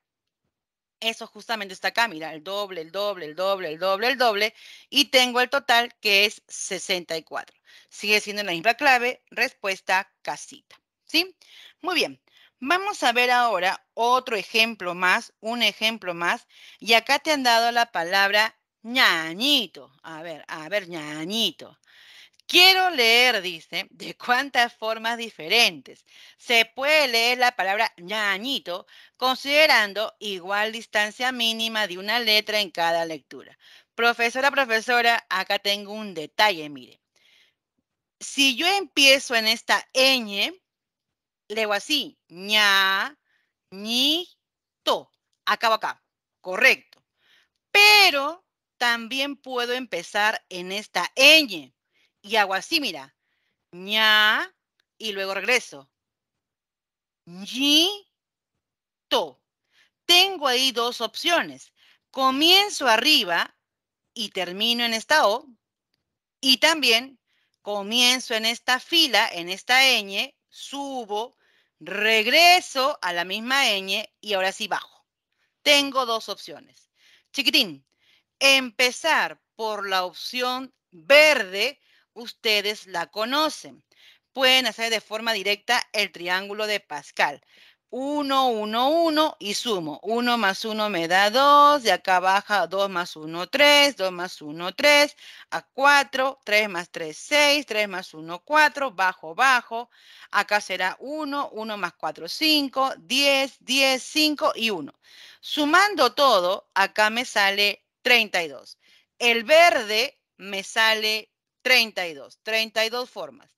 eso justamente está acá, mira, el doble, el doble, el doble, el doble, el doble, y tengo el total que es 64. Sigue siendo la misma clave, respuesta casita, ¿sí? Muy bien, vamos a ver ahora otro ejemplo más, un ejemplo más, y acá te han dado la palabra ñañito. A ver, a ver, ñañito. Quiero leer, dice, de cuántas formas diferentes se puede leer la palabra ñañito considerando igual distancia mínima de una letra en cada lectura. Profesora, profesora, acá tengo un detalle, mire. Si yo empiezo en esta ñ, leo así, ña, to, acabo acá, correcto. Pero también puedo empezar en esta ñ y hago así, mira. Ña, y luego regreso. Ñi, to. Tengo ahí dos opciones. Comienzo arriba y termino en esta O. Y también comienzo en esta fila, en esta ñ, subo, regreso a la misma ñ y ahora sí bajo. Tengo dos opciones. Chiquitín, empezar por la opción verde ustedes la conocen. Pueden hacer de forma directa el triángulo de Pascal. 1, 1, 1 y sumo. 1 más 1 me da 2, de acá baja 2 más 1, 3, 2 más 1, 3, a 4, 3 más 3, 6, 3 más 1, 4, bajo, bajo. Acá será 1, 1 más 4, 5, 10, 10, 5 y 1. Sumando todo, acá me sale 32. El verde me sale 32, 32 formas.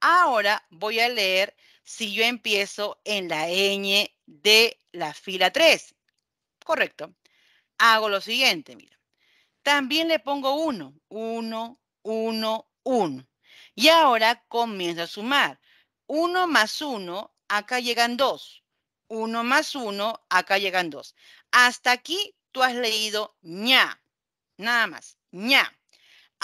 Ahora voy a leer si yo empiezo en la ñ de la fila 3. Correcto. Hago lo siguiente, mira. También le pongo 1, 1, 1, 1. Y ahora comienzo a sumar. 1 más 1, acá llegan 2. 1 más 1, acá llegan 2. Hasta aquí tú has leído ña. Nada más, ña.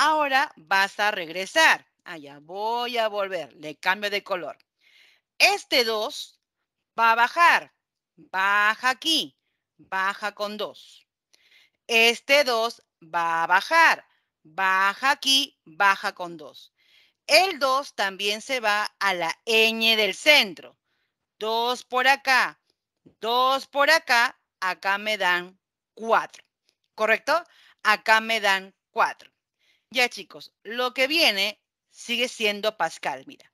Ahora vas a regresar. Allá voy a volver. Le cambio de color. Este 2 va a bajar. Baja aquí. Baja con 2. Este 2 va a bajar. Baja aquí. Baja con 2. El 2 también se va a la ñ del centro. 2 por acá. 2 por acá. Acá me dan 4. ¿Correcto? Acá me dan 4. Ya chicos, lo que viene sigue siendo Pascal, mira.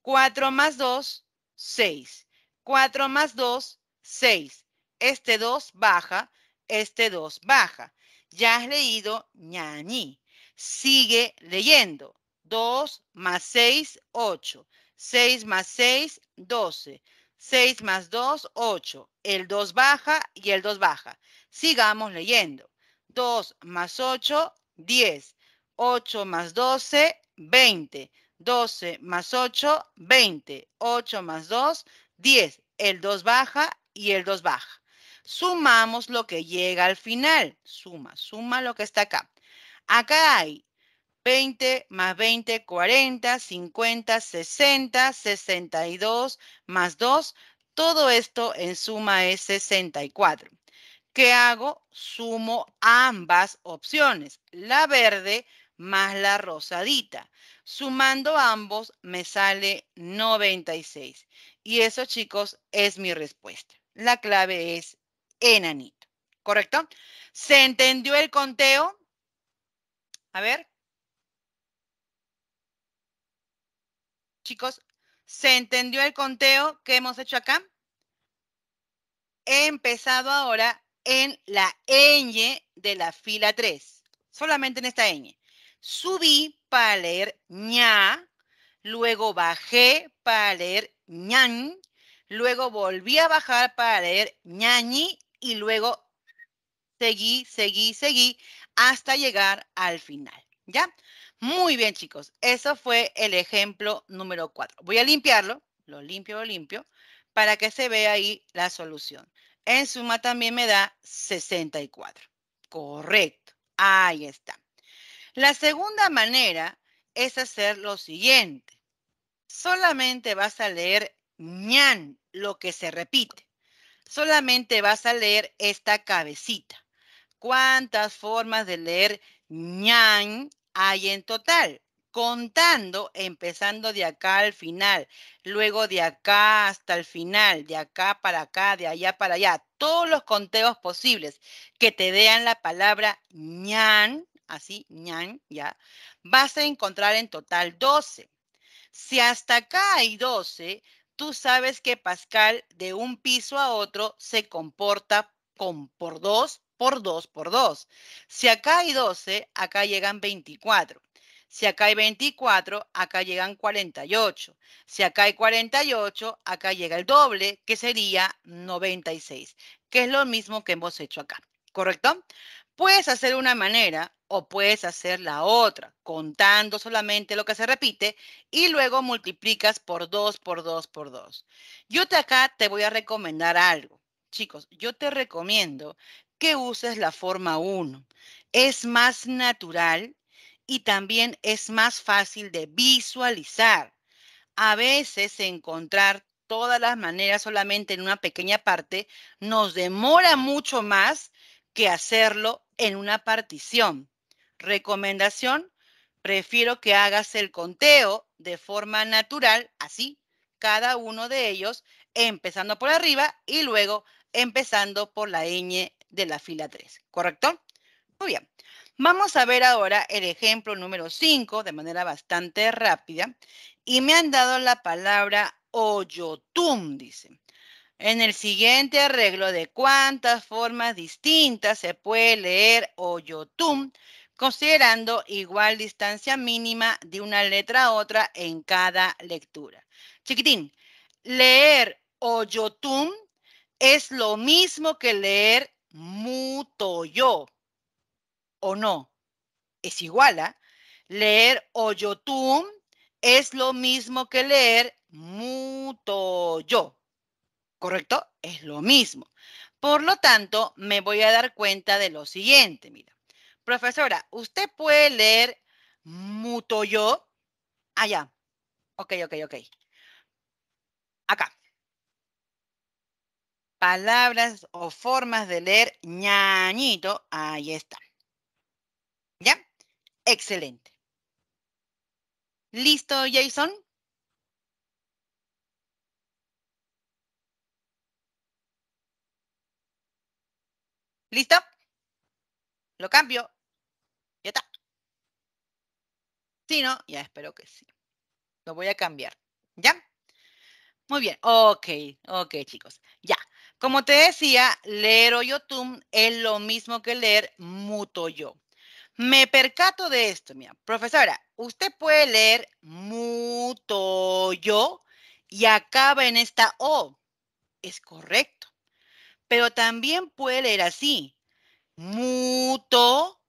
4 más 2, 6. 4 más 2, 6. Este 2 baja, este 2 baja. Ya has leído ñañí. Sigue leyendo. 2 más 6, 8. 6 más 6, 12. 6 más 2, 8. El 2 baja y el 2 baja. Sigamos leyendo. 2 más 8, 10. 8 más 12, 20. 12 más 8, 20. 8 más 2, 10. El 2 baja y el 2 baja. Sumamos lo que llega al final. Suma, suma lo que está acá. Acá hay 20 más 20, 40, 50, 60, 62 más 2. Todo esto en suma es 64. ¿Qué hago? Sumo ambas opciones. La verde más la rosadita. Sumando ambos me sale 96. Y eso, chicos, es mi respuesta. La clave es enanito, ¿correcto? ¿Se entendió el conteo? A ver. Chicos, ¿se entendió el conteo que hemos hecho acá? He empezado ahora en la ñ de la fila 3, solamente en esta ñ subí para leer ña, luego bajé para leer ñan, luego volví a bajar para leer ñañi y luego seguí, seguí, seguí hasta llegar al final. ¿Ya? Muy bien, chicos. Eso fue el ejemplo número 4. Voy a limpiarlo, lo limpio, lo limpio, para que se vea ahí la solución. En suma también me da 64. Correcto. Ahí está. La segunda manera es hacer lo siguiente. Solamente vas a leer ñan, lo que se repite. Solamente vas a leer esta cabecita. ¿Cuántas formas de leer ñan hay en total? contando, empezando de acá al final, luego de acá hasta el final, de acá para acá, de allá para allá, todos los conteos posibles que te dean la palabra ñan, así, ñan, ya, vas a encontrar en total 12. Si hasta acá hay 12, tú sabes que Pascal de un piso a otro se comporta con por 2, por 2, por 2. Si acá hay 12, acá llegan 24. Si acá hay 24, acá llegan 48. Si acá hay 48, acá llega el doble, que sería 96, que es lo mismo que hemos hecho acá, ¿correcto? Puedes hacer una manera o puedes hacer la otra, contando solamente lo que se repite y luego multiplicas por 2, por 2, por 2. Yo te acá te voy a recomendar algo. Chicos, yo te recomiendo que uses la forma 1. Es más natural y también es más fácil de visualizar. A veces encontrar todas las maneras solamente en una pequeña parte nos demora mucho más que hacerlo en una partición. Recomendación, prefiero que hagas el conteo de forma natural, así, cada uno de ellos, empezando por arriba y luego empezando por la ñ de la fila 3, ¿correcto? Muy bien. Vamos a ver ahora el ejemplo número 5 de manera bastante rápida. Y me han dado la palabra oyotum, dicen en el siguiente arreglo de cuántas formas distintas se puede leer hoyotum, considerando igual distancia mínima de una letra a otra en cada lectura. Chiquitín, leer hoyotum es lo mismo que leer Mutoyo, ¿o no? Es igual a ¿ah? leer hoyotum es lo mismo que leer Mutoyo. ¿correcto? Es lo mismo. Por lo tanto, me voy a dar cuenta de lo siguiente, mira. Profesora, usted puede leer muto yo allá. Ah, ok, ok, ok. Acá. Palabras o formas de leer ñañito, ahí está. ¿Ya? Excelente. ¿Listo, Jason? ¿Listo? Lo cambio. Ya está. Si no, ya espero que sí. Lo voy a cambiar. ¿Ya? Muy bien. Ok, ok, chicos. Ya. Como te decía, leer Oyotum es lo mismo que leer Mutoyo. Me percato de esto, mira. Profesora, usted puede leer Mutoyo y acaba en esta O. Es correcto pero también puede leer así. Muto,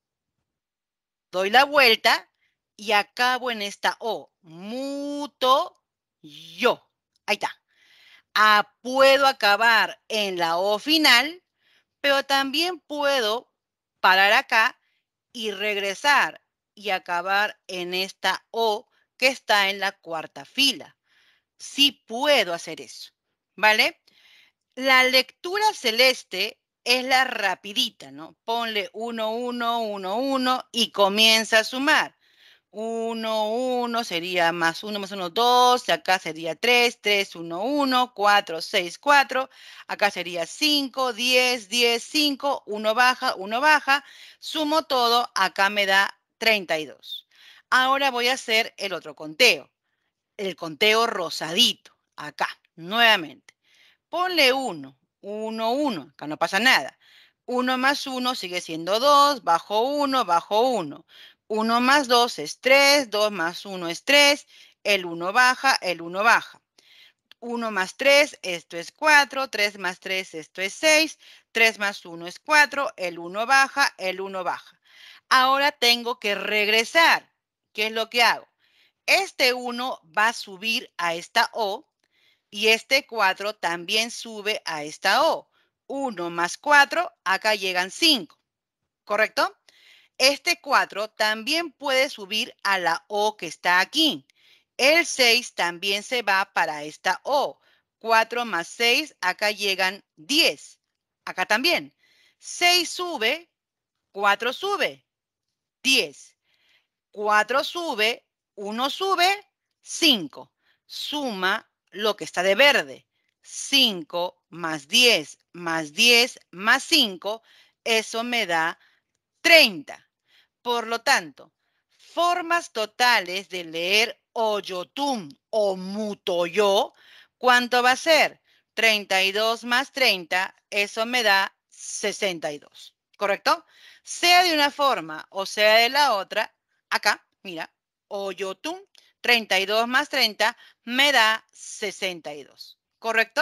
doy la vuelta y acabo en esta O. Muto, yo. Ahí está. A ah, puedo acabar en la O final, pero también puedo parar acá y regresar y acabar en esta O que está en la cuarta fila. Sí puedo hacer eso, ¿vale? La lectura celeste es la rapidita, ¿no? Ponle 1, 1, 1, 1 y comienza a sumar. 1, 1 sería más 1 más 1, 2, acá sería 3, 3, 1, 1, 4, 6, 4, acá sería 5, 10, 10, 5, 1 baja, 1 baja, sumo todo, acá me da 32. Ahora voy a hacer el otro conteo, el conteo rosadito, acá, nuevamente ponle 1, 1, 1, acá no pasa nada. 1 más 1 sigue siendo 2, bajo 1, bajo 1. 1 más 2 es 3, 2 más 1 es 3, el 1 baja, el 1 baja. 1 más 3, esto es 4, 3 más 3, esto es 6, 3 más 1 es 4, el 1 baja, el 1 baja. Ahora tengo que regresar. ¿Qué es lo que hago? Este 1 va a subir a esta O y este 4 también sube a esta O. 1 más 4, acá llegan 5. ¿Correcto? Este 4 también puede subir a la O que está aquí. El 6 también se va para esta O. 4 más 6, acá llegan 10. Acá también. 6 sube, 4 sube, 10. 4 sube, 1 sube, 5. Suma lo que está de verde. 5 más 10 más 10 más 5, eso me da 30. Por lo tanto, formas totales de leer oyotum o Mutoyo, ¿cuánto va a ser? 32 más 30, eso me da 62, ¿correcto? Sea de una forma o sea de la otra, acá, mira, oyotum, 32 más 30 me da 62. ¿Correcto?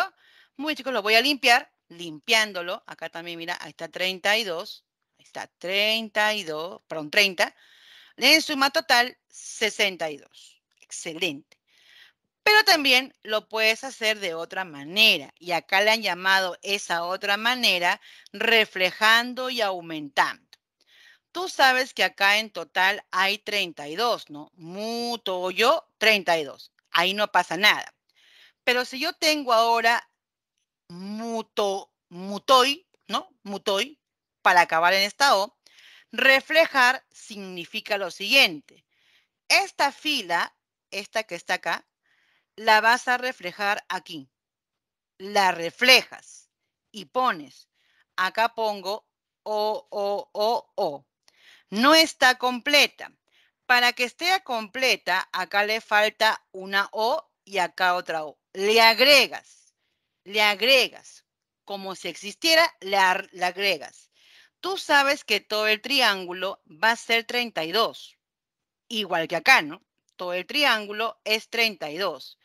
Muy chicos, lo voy a limpiar, limpiándolo. Acá también, mira, ahí está 32. Ahí está 32, perdón, 30. En suma total, 62. Excelente. Pero también lo puedes hacer de otra manera. Y acá le han llamado esa otra manera reflejando y aumentando. Tú sabes que acá en total hay 32, ¿no? Muto yo, 32. Ahí no pasa nada. Pero si yo tengo ahora muto, mutoy, ¿no? Mutoy, para acabar en esta O, reflejar significa lo siguiente. Esta fila, esta que está acá, la vas a reflejar aquí. La reflejas y pones. Acá pongo O, O, O, O no está completa. Para que esté completa, acá le falta una O y acá otra O. Le agregas, le agregas, como si existiera, le, agregas. Tú sabes que todo el triángulo va a ser 32, igual que acá, ¿no? Todo el triángulo es 32.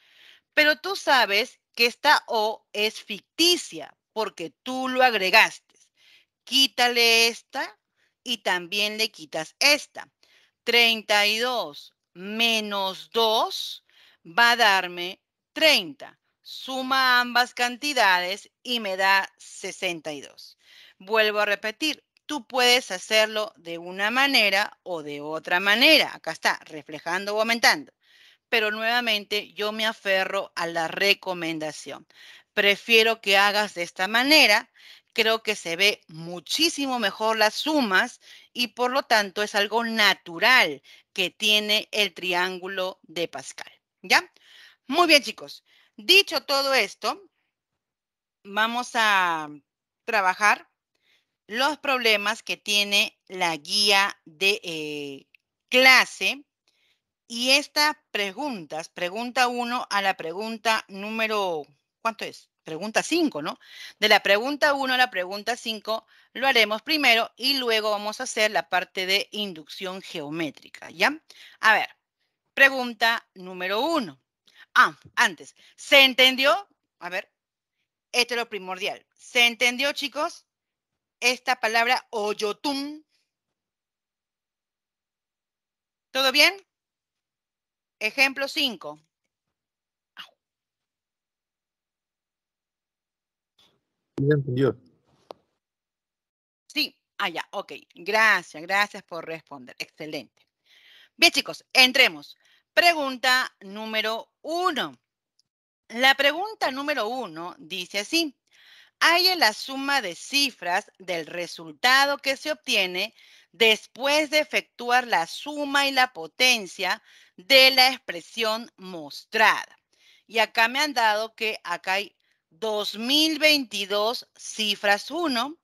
Pero tú sabes que esta O es ficticia porque tú lo agregaste. Quítale esta, y también le quitas esta. 32 menos 2 va a darme 30. Suma ambas cantidades y me da 62. Vuelvo a repetir, tú puedes hacerlo de una manera o de otra manera. Acá está, reflejando o aumentando. Pero nuevamente yo me aferro a la recomendación. Prefiero que hagas de esta manera creo que se ve muchísimo mejor las sumas y por lo tanto es algo natural que tiene el triángulo de Pascal. ¿Ya? Muy bien, chicos. Dicho todo esto, vamos a trabajar los problemas que tiene la guía de eh, clase. Y estas preguntas, pregunta uno a la pregunta número, ¿cuánto es? pregunta 5, ¿no? De la pregunta 1 a la pregunta 5 lo haremos primero y luego vamos a hacer la parte de inducción geométrica, ¿ya? A ver, pregunta número 1. Ah, antes, ¿se entendió? A ver, esto es lo primordial. ¿Se entendió, chicos? Esta palabra oyotum. ¿Todo bien? Ejemplo 5. Sí, allá, ah, ya, ok. Gracias, gracias por responder. Excelente. Bien, chicos, entremos. Pregunta número uno. La pregunta número uno dice así. hay en la suma de cifras del resultado que se obtiene después de efectuar la suma y la potencia de la expresión mostrada. Y acá me han dado que acá hay 2022 cifras 1,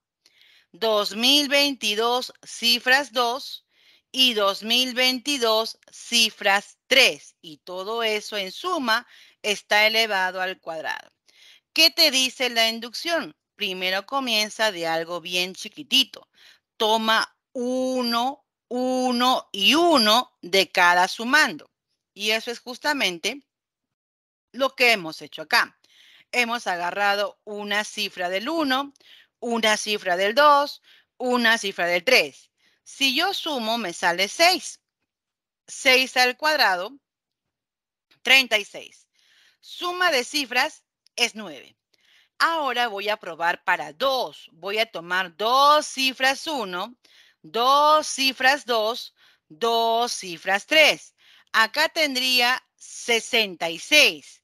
2022 cifras 2 y 2022 cifras 3. Y todo eso en suma está elevado al cuadrado. ¿Qué te dice la inducción? Primero comienza de algo bien chiquitito. Toma 1, 1 y 1 de cada sumando. Y eso es justamente lo que hemos hecho acá hemos agarrado una cifra del 1, una cifra del 2, una cifra del 3. Si yo sumo, me sale 6. 6 al cuadrado, 36. Suma de cifras es 9. Ahora voy a probar para 2. Voy a tomar dos cifras 1, dos cifras 2, dos cifras 3. Acá tendría 66.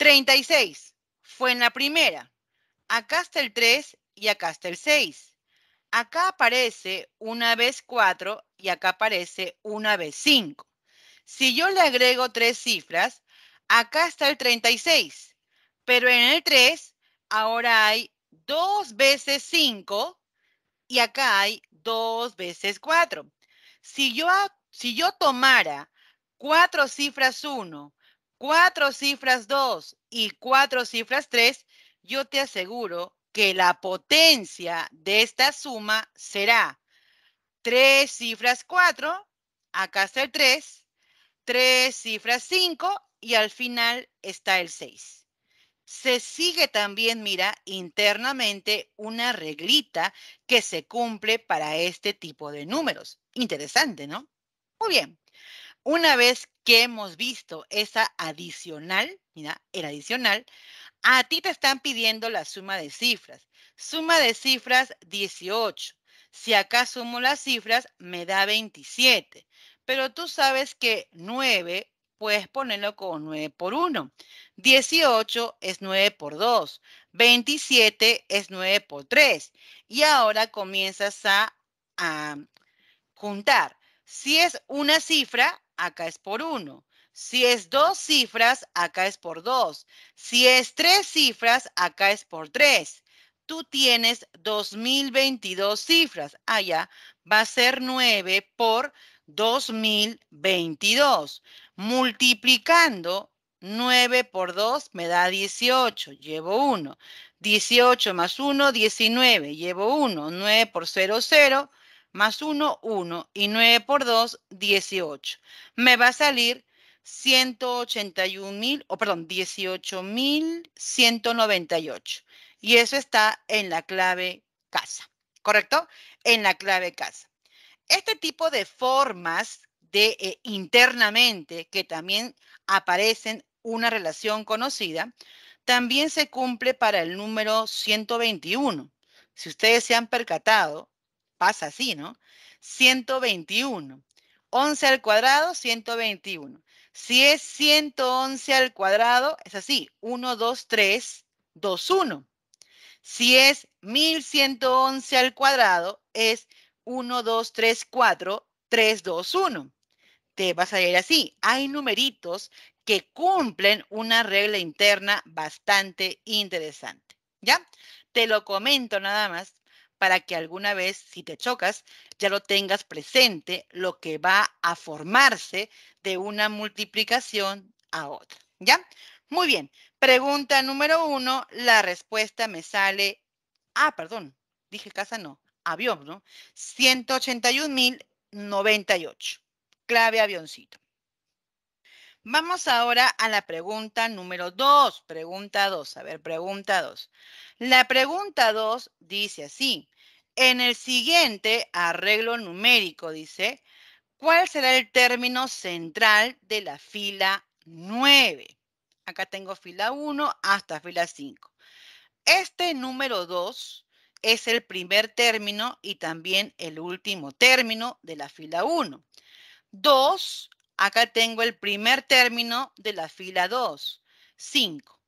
36. Fue en la primera. Acá está el 3 y acá está el 6. Acá aparece una vez 4 y acá aparece una vez 5. Si yo le agrego tres cifras, acá está el 36. Pero en el 3 ahora hay 2 veces 5 y acá hay dos veces 4. Si yo, si yo tomara cuatro cifras 1 cuatro cifras 2 y cuatro cifras 3, yo te aseguro que la potencia de esta suma será tres cifras 4, acá está el 3, tres cifras 5 y al final está el 6. Se sigue también, mira, internamente una reglita que se cumple para este tipo de números. Interesante, ¿no? Muy bien. Una vez hemos visto, esa adicional, mira, el adicional, a ti te están pidiendo la suma de cifras. Suma de cifras 18. Si acá sumo las cifras, me da 27. Pero tú sabes que 9 puedes ponerlo con 9 por 1. 18 es 9 por 2. 27 es 9 por 3. Y ahora comienzas a, a juntar. Si es una cifra, acá es por 1. Si es dos cifras, acá es por 2. Si es tres cifras, acá es por 3. Tú tienes 2022 cifras. Allá va a ser 9 por 2022. Multiplicando 9 por 2 me da 18, llevo 1. 18 más 1, 19, llevo 1. 9 por 0, 0 más 1, 1 y 9 por 2, 18. Me va a salir 181.000. mil, o perdón, 18,198. Y eso está en la clave casa, ¿correcto? En la clave casa. Este tipo de formas de eh, internamente que también aparecen una relación conocida, también se cumple para el número 121. Si ustedes se han percatado, pasa así, ¿no? 121. 11 al cuadrado, 121. Si es 111 al cuadrado, es así, 1, 2, 3, 2, 1. Si es 1111 al cuadrado, es 1, 2, 3, 4, 3, 2, 1. Te vas a ir así. Hay numeritos que cumplen una regla interna bastante interesante. ¿Ya? Te lo comento nada más para que alguna vez, si te chocas, ya lo tengas presente, lo que va a formarse de una multiplicación a otra. ¿Ya? Muy bien. Pregunta número uno, la respuesta me sale, ah, perdón, dije casa no, avión, ¿no? 181.098. Clave avioncito. Vamos ahora a la pregunta número 2, pregunta 2, a ver, pregunta 2. La pregunta 2 dice así, en el siguiente arreglo numérico dice, ¿cuál será el término central de la fila 9? Acá tengo fila 1 hasta fila 5. Este número 2 es el primer término y también el último término de la fila 1. 2 Acá tengo el primer término de la fila 2, 5.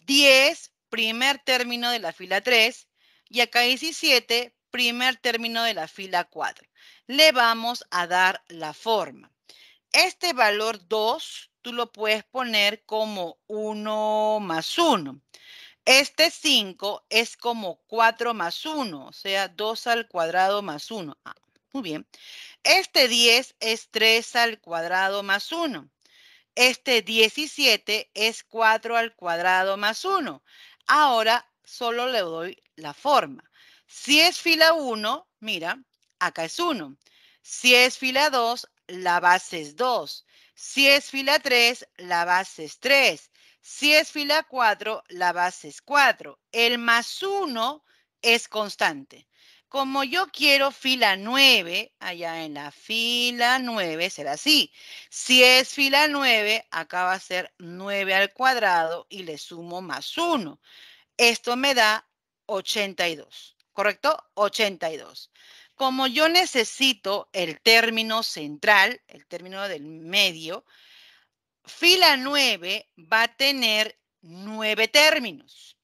10, primer término de la fila 3. Y acá 17, primer término de la fila 4. Le vamos a dar la forma. Este valor 2 tú lo puedes poner como 1 más 1. Este 5 es como 4 más 1, o sea, 2 al cuadrado más 1. Muy bien. Este 10 es 3 al cuadrado más 1. Este 17 es 4 al cuadrado más 1. Ahora solo le doy la forma. Si es fila 1, mira, acá es 1. Si es fila 2, la base es 2. Si es fila 3, la base es 3. Si es fila 4, la base es 4. El más 1 es constante como yo quiero fila 9, allá en la fila 9 será así. Si es fila 9, acá va a ser 9 al cuadrado y le sumo más 1. Esto me da 82, ¿correcto? 82. Como yo necesito el término central, el término del medio, fila 9 va a tener 9 términos,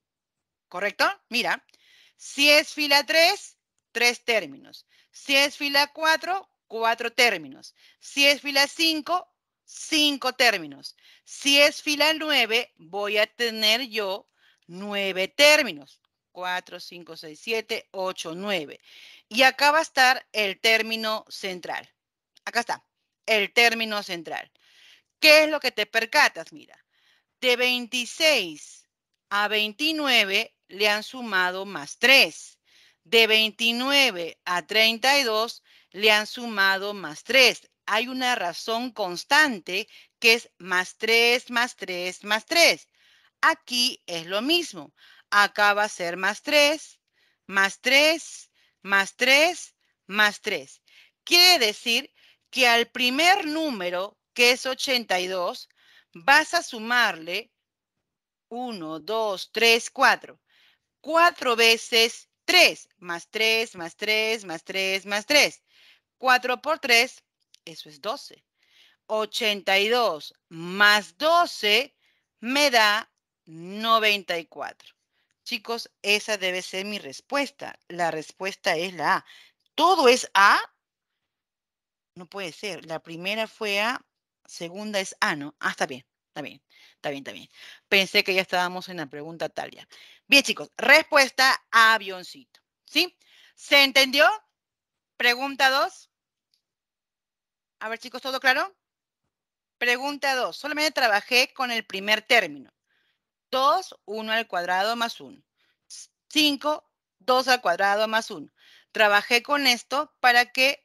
¿correcto? Mira, si es fila 3, tres términos. Si es fila 4, cuatro términos. Si es fila 5, cinco términos. Si es fila 9, voy a tener yo nueve términos. 4, 5, 6, 7, 8, 9. Y acá va a estar el término central. Acá está, el término central. ¿Qué es lo que te percatas? Mira, de 26 a 29 le han sumado más 3 de 29 a 32 le han sumado más 3. Hay una razón constante que es más 3, más 3, más 3. Aquí es lo mismo. Acá va a ser más 3, más 3, más 3, más 3. Quiere decir que al primer número, que es 82, vas a sumarle 1, 2, 3, 4. Cuatro veces 3, más 3, más 3, más 3, más 3. 4 por 3, eso es 12. 82 más 12 me da 94. Chicos, esa debe ser mi respuesta. La respuesta es la A. ¿Todo es A? No puede ser. La primera fue A, segunda es A, ¿no? Ah, está bien, está bien. Está bien, está bien. Pensé que ya estábamos en la pregunta tal ya. Bien, chicos, respuesta a avioncito. ¿Sí? ¿Se entendió? Pregunta 2. A ver, chicos, ¿todo claro? Pregunta 2. Solamente trabajé con el primer término. 2, 1 al cuadrado más 1. 5, 2 al cuadrado más 1. Trabajé con esto para que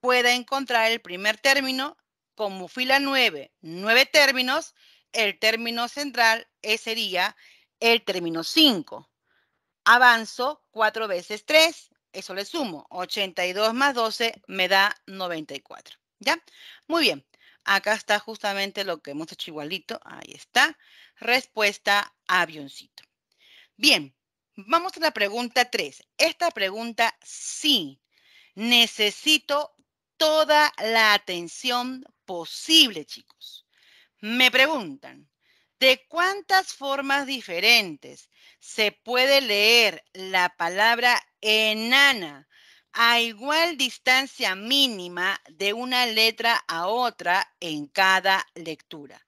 pueda encontrar el primer término como fila 9, 9 términos, el término central sería el término 5. Avanzo 4 veces 3, eso le sumo. 82 más 12 me da 94. ¿Ya? Muy bien. Acá está justamente lo que hemos hecho igualito. Ahí está. Respuesta avioncito. Bien, vamos a la pregunta 3. Esta pregunta sí. Necesito toda la atención posible, chicos. Me preguntan, ¿de cuántas formas diferentes se puede leer la palabra enana a igual distancia mínima de una letra a otra en cada lectura?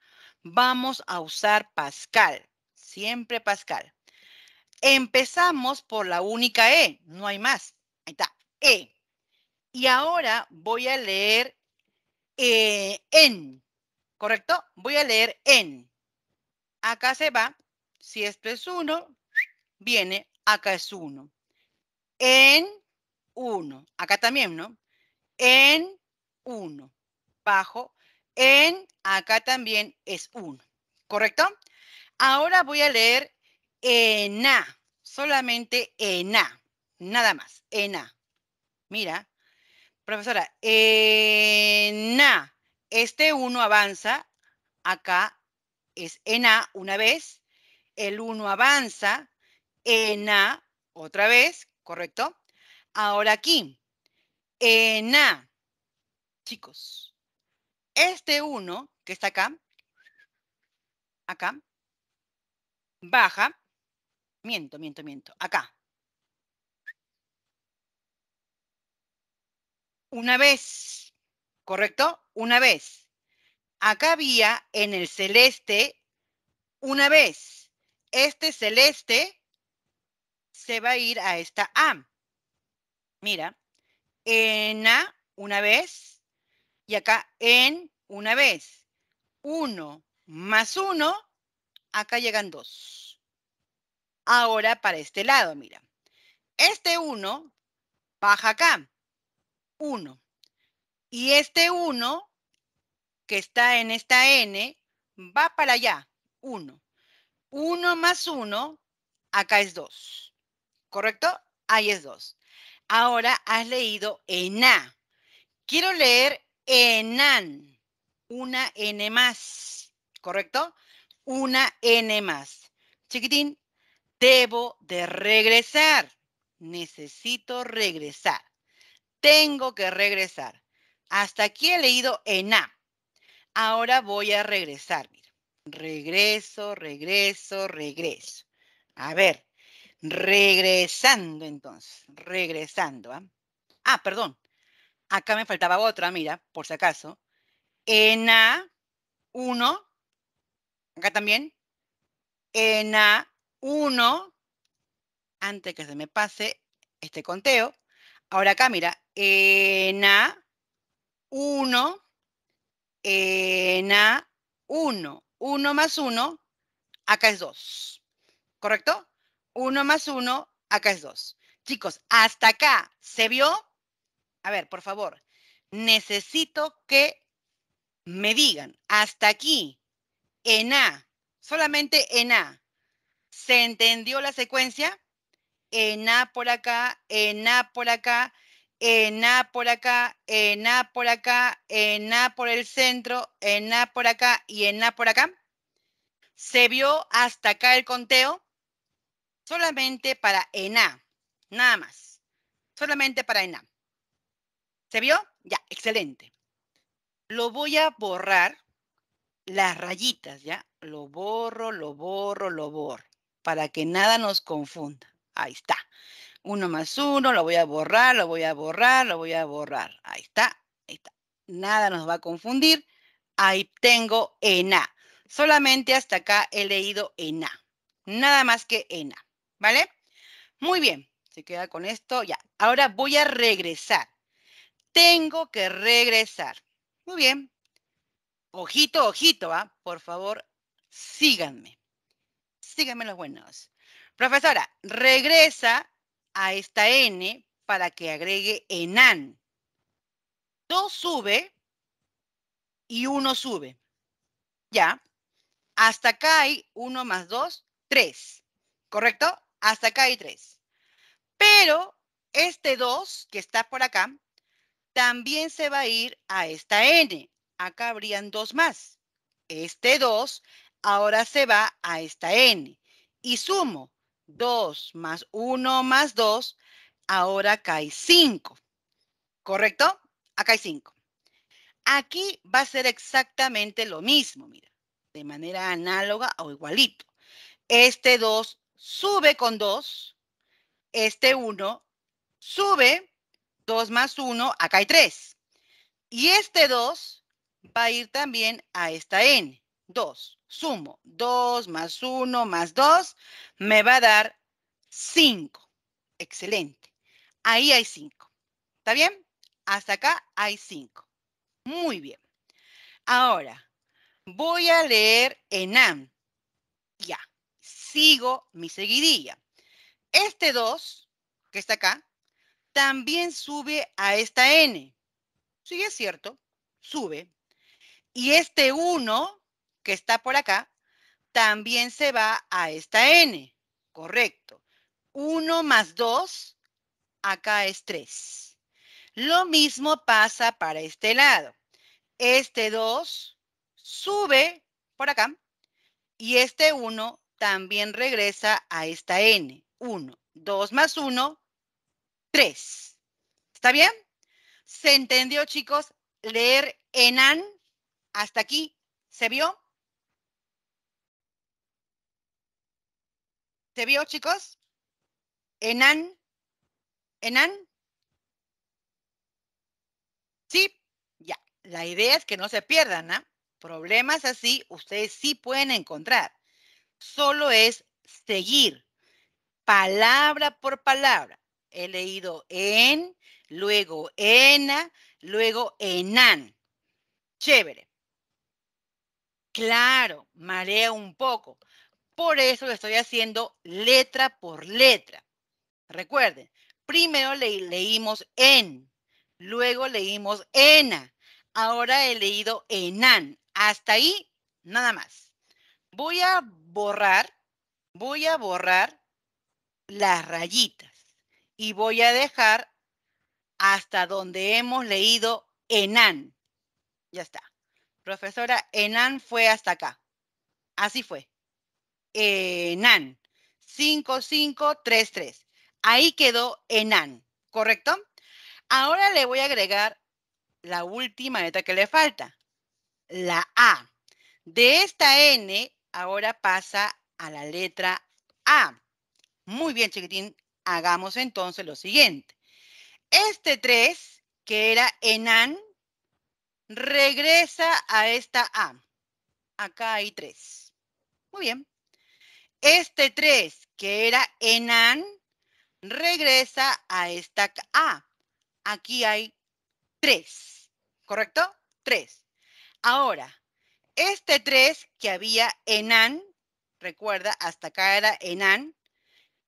Vamos a usar Pascal, siempre Pascal. Empezamos por la única E, no hay más. Ahí está, E. Y ahora voy a leer eh, en. ¿correcto? Voy a leer en. Acá se va. Si esto es uno, viene, acá es uno. En uno. Acá también, ¿no? En uno. Bajo. En, acá también es uno. ¿Correcto? Ahora voy a leer en Solamente en A. Nada más. En A. Mira. Profesora, en este 1 avanza, acá es en A una vez, el 1 avanza, en A otra vez, ¿correcto? Ahora aquí, en A, chicos, este 1 que está acá, acá, baja, miento, miento, miento, acá. Una vez ¿correcto? Una vez. Acá había en el celeste una vez. Este celeste se va a ir a esta A. Mira, en A una vez y acá en una vez. Uno más uno, acá llegan dos. Ahora para este lado, mira. Este uno baja acá. Uno y este 1 que está en esta n va para allá, 1. 1 más 1, acá es 2. ¿Correcto? Ahí es 2. Ahora has leído en A. Quiero leer enan, una n más, ¿correcto? Una n más. Chiquitín, debo de regresar. Necesito regresar. Tengo que regresar. Hasta aquí he leído en A. Ahora voy a regresar. Mira. Regreso, regreso, regreso. A ver, regresando entonces, regresando. Ah, ah perdón. Acá me faltaba otra, mira, por si acaso. En A, 1. Acá también. En A, 1. Antes que se me pase este conteo. Ahora acá, mira. En A, 1 en A1. 1 más 1, acá es 2. ¿Correcto? 1 más 1, acá es 2. Chicos, hasta acá, ¿se vio? A ver, por favor, necesito que me digan, hasta aquí, en A, solamente en A, ¿se entendió la secuencia? En A por acá, en A por acá, a por acá, A por acá, A por el centro, A por acá y A por acá. Se vio hasta acá el conteo solamente para ENA, nada más. Solamente para ENA. ¿Se vio? Ya, excelente. Lo voy a borrar las rayitas, ¿ya? Lo borro, lo borro, lo borro, para que nada nos confunda. Ahí está. Uno más uno, lo voy a borrar, lo voy a borrar, lo voy a borrar. Ahí está, ahí está. Nada nos va a confundir. Ahí tengo en A. Solamente hasta acá he leído en A. Nada más que en A. ¿Vale? Muy bien. Se queda con esto. Ya. Ahora voy a regresar. Tengo que regresar. Muy bien. Ojito, ojito, ¿ah? Por favor, síganme. Síganme los buenos. Profesora, regresa a esta n para que agregue en enan. 2 sube y 1 sube. ¿Ya? Hasta acá hay 1 más 2, 3. ¿Correcto? Hasta acá hay 3. Pero este 2 que está por acá también se va a ir a esta n. Acá habrían 2 más. Este 2 ahora se va a esta n. Y sumo 2 más 1 más 2, ahora acá hay 5. ¿Correcto? Acá hay 5. Aquí va a ser exactamente lo mismo, mira, de manera análoga o igualito. Este 2 sube con 2, este 1 sube, 2 más 1, acá hay 3. Y este 2 va a ir también a esta n, 2 sumo 2 más 1 más 2, me va a dar 5. Excelente. Ahí hay 5. ¿Está bien? Hasta acá hay 5. Muy bien. Ahora, voy a leer en enam. Ya, sigo mi seguidilla. Este 2, que está acá, también sube a esta n. Sí, es cierto, sube. Y este 1 que está por acá, también se va a esta n, correcto. 1 más 2, acá es 3. Lo mismo pasa para este lado. Este 2 sube por acá y este 1 también regresa a esta n. 1, 2 más 1, 3. ¿Está bien? ¿Se entendió, chicos? Leer enan hasta aquí. ¿Se vio? ¿Se vio, chicos? Enan. Enan. Sí, ya. La idea es que no se pierdan, ¿ah? Problemas así ustedes sí pueden encontrar. Solo es seguir palabra por palabra. He leído en, luego ena, luego enan. Chévere. Claro, marea un poco, por eso lo estoy haciendo letra por letra. Recuerden, primero leímos en, luego leímos ena, ahora he leído enan. Hasta ahí, nada más. Voy a borrar, voy a borrar las rayitas y voy a dejar hasta donde hemos leído enan. Ya está. Profesora, enan fue hasta acá. Así fue. ENAN. Eh, 5533. Ahí quedó ENAN, ¿correcto? Ahora le voy a agregar la última letra que le falta, la A. De esta N ahora pasa a la letra A. Muy bien, chiquitín. Hagamos entonces lo siguiente. Este 3, que era enan, regresa a esta A. Acá hay 3. Muy bien. Este 3, que era Enan, regresa a esta A. Aquí hay 3, ¿correcto? 3. Ahora, este 3 que había Enan, recuerda, hasta acá era Enan,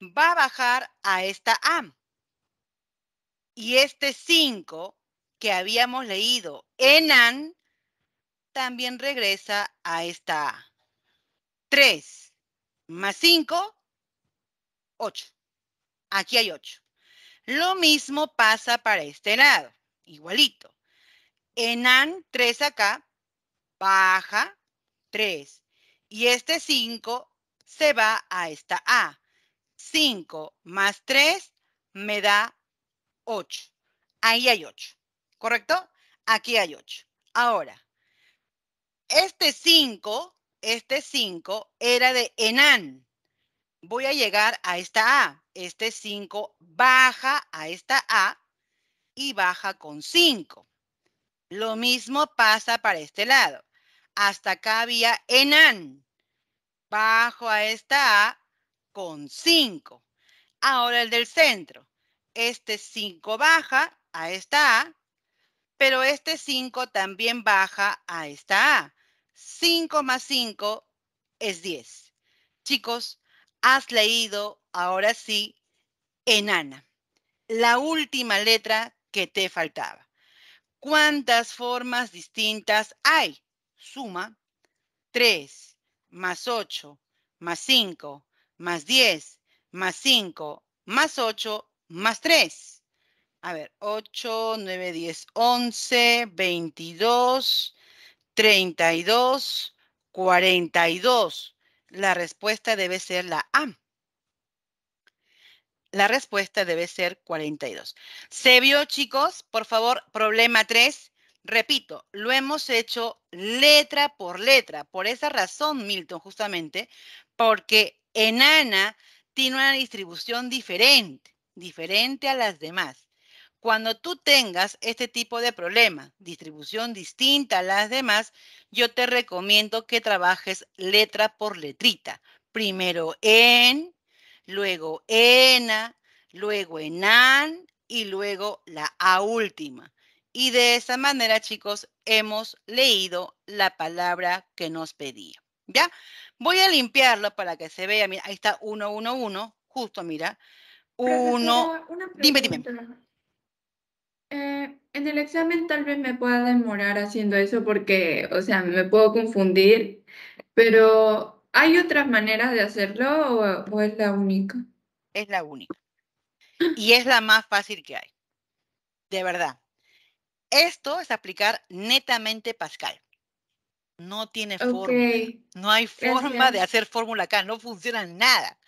va a bajar a esta A. Y este 5 que habíamos leído, Enan, también regresa a esta A. 3 más 5, 8. Aquí hay 8. Lo mismo pasa para este lado, igualito. Enan 3 acá, baja 3. Y este 5 se va a esta A. 5 más 3 me da 8. Ahí hay 8, ¿correcto? Aquí hay 8. Ahora, este 5 este 5 era de Enán. Voy a llegar a esta A. Este 5 baja a esta A y baja con 5. Lo mismo pasa para este lado. Hasta acá había Enán. Bajo a esta A con 5. Ahora el del centro. Este 5 baja a esta A, pero este 5 también baja a esta A. 5 más 5 es 10. Chicos, has leído ahora sí enana, la última letra que te faltaba. ¿Cuántas formas distintas hay? Suma 3 más 8 más 5 más 10 más 5 más 8 más 3. A ver, 8, 9, 10, 11, 22, 32, 42. La respuesta debe ser la A. La respuesta debe ser 42. ¿Se vio, chicos? Por favor, problema 3. Repito, lo hemos hecho letra por letra. Por esa razón, Milton, justamente, porque enana tiene una distribución diferente, diferente a las demás. Cuando tú tengas este tipo de problema, distribución distinta a las demás, yo te recomiendo que trabajes letra por letrita. Primero en, luego ena, luego enan y luego la A última. Y de esa manera, chicos, hemos leído la palabra que nos pedía. ¿Ya? Voy a limpiarlo para que se vea. Mira, ahí está 111, justo, mira. Uno. Eh, en el examen tal vez me pueda demorar haciendo eso porque, o sea, me puedo confundir, pero ¿hay otras maneras de hacerlo o, es la única? Es la única. Y es la más fácil que hay. De verdad. Esto es aplicar netamente Pascal. No tiene forma. No hay forma de hacer fórmula acá. No funciona nada.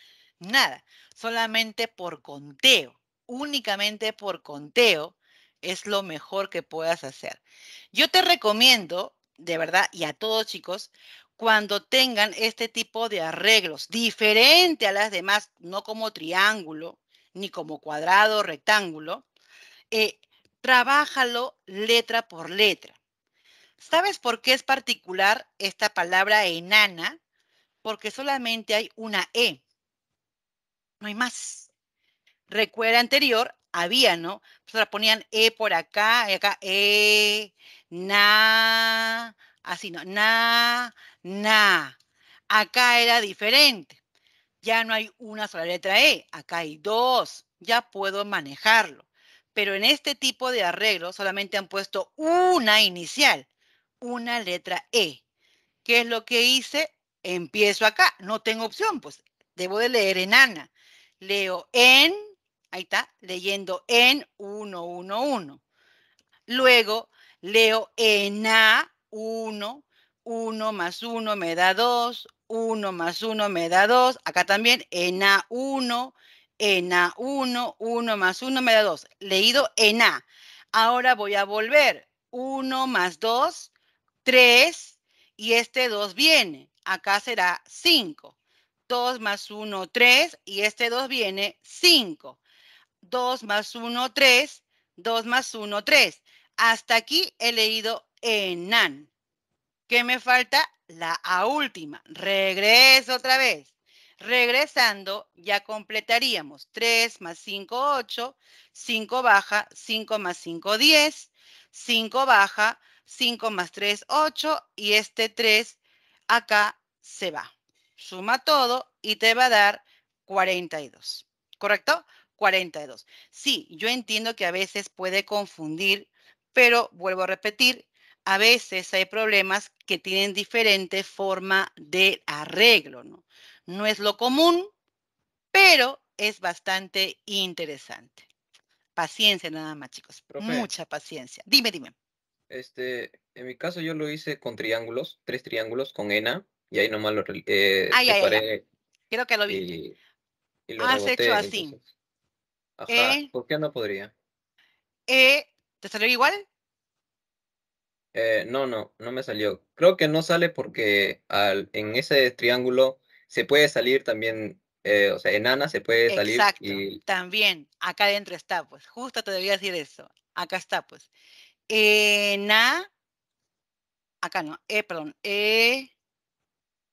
Nada. Solamente por conteo. Únicamente por conteo es lo mejor que puedas hacer. Yo te recomiendo, de verdad, y a todos chicos, cuando tengan este tipo de arreglos, diferente a las demás, no como triángulo, ni como cuadrado o rectángulo, eh, trabájalo letra por letra. ¿Sabes por qué es particular esta palabra enana? Porque solamente hay una E. No hay más. Recuerda anterior, había, ¿no? Entonces pues, ponían E por acá, y acá E, na, así, ¿no? Na, na. Acá era diferente. Ya no hay una sola letra E, acá hay dos. Ya puedo manejarlo. Pero en este tipo de arreglo solamente han puesto una inicial, una letra E. ¿Qué es lo que hice? Empiezo acá. No tengo opción, pues debo de leer enana. Leo en Ahí está, leyendo en 1, 1, 1. Luego leo en A 1, 1 más 1 me da 2, 1 más 1 me da 2. Acá también en A 1, en A 1, 1 más 1 me da 2. Leído en A. Ahora voy a volver. 1 más 2, 3. Y este 2 viene. Acá será 5. 2 más 1, 3. Y este 2 viene 5. 2 más 1, 3, 2 más 1, 3. Hasta aquí he leído enan. ¿Qué me falta? La última. Regreso otra vez. Regresando, ya completaríamos 3 más 5, 8, 5 baja, 5 más 5, 10, 5 baja, 5 más 3, 8 y este 3 acá se va. Suma todo y te va a dar 42. ¿Correcto? 42. Sí, yo entiendo que a veces puede confundir, pero vuelvo a repetir, a veces hay problemas que tienen diferente forma de arreglo, ¿no? No es lo común, pero es bastante interesante. Paciencia nada más, chicos. Mucha paciencia. Dime, dime. Este, en mi caso yo lo hice con triángulos, tres triángulos con ENA, y ahí nomás lo eh, Creo que lo vi. Has hecho así. Ajá, eh, ¿por qué no podría? Eh, ¿Te salió igual? Eh, no, no, no me salió. Creo que no sale porque en ese triángulo se puede salir también, o sea, en Ana se puede salir. Exacto, también. Acá adentro está, pues. Justo te debía decir eso. Acá está, pues. Ena. Acá no, eh, perdón. E.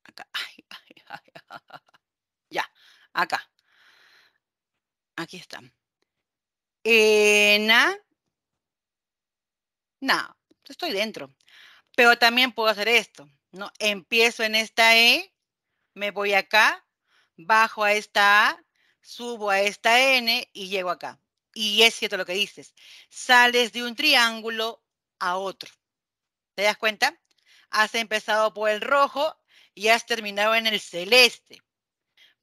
Acá. Ay, ay, ya, acá. Aquí está. ¿En eh, No, Estoy dentro. Pero también puedo hacer esto. ¿no? Empiezo en esta E, me voy acá, bajo a esta A, subo a esta N y llego acá. Y es cierto lo que dices. Sales de un triángulo a otro. ¿Te das cuenta? Has empezado por el rojo y has terminado en el celeste.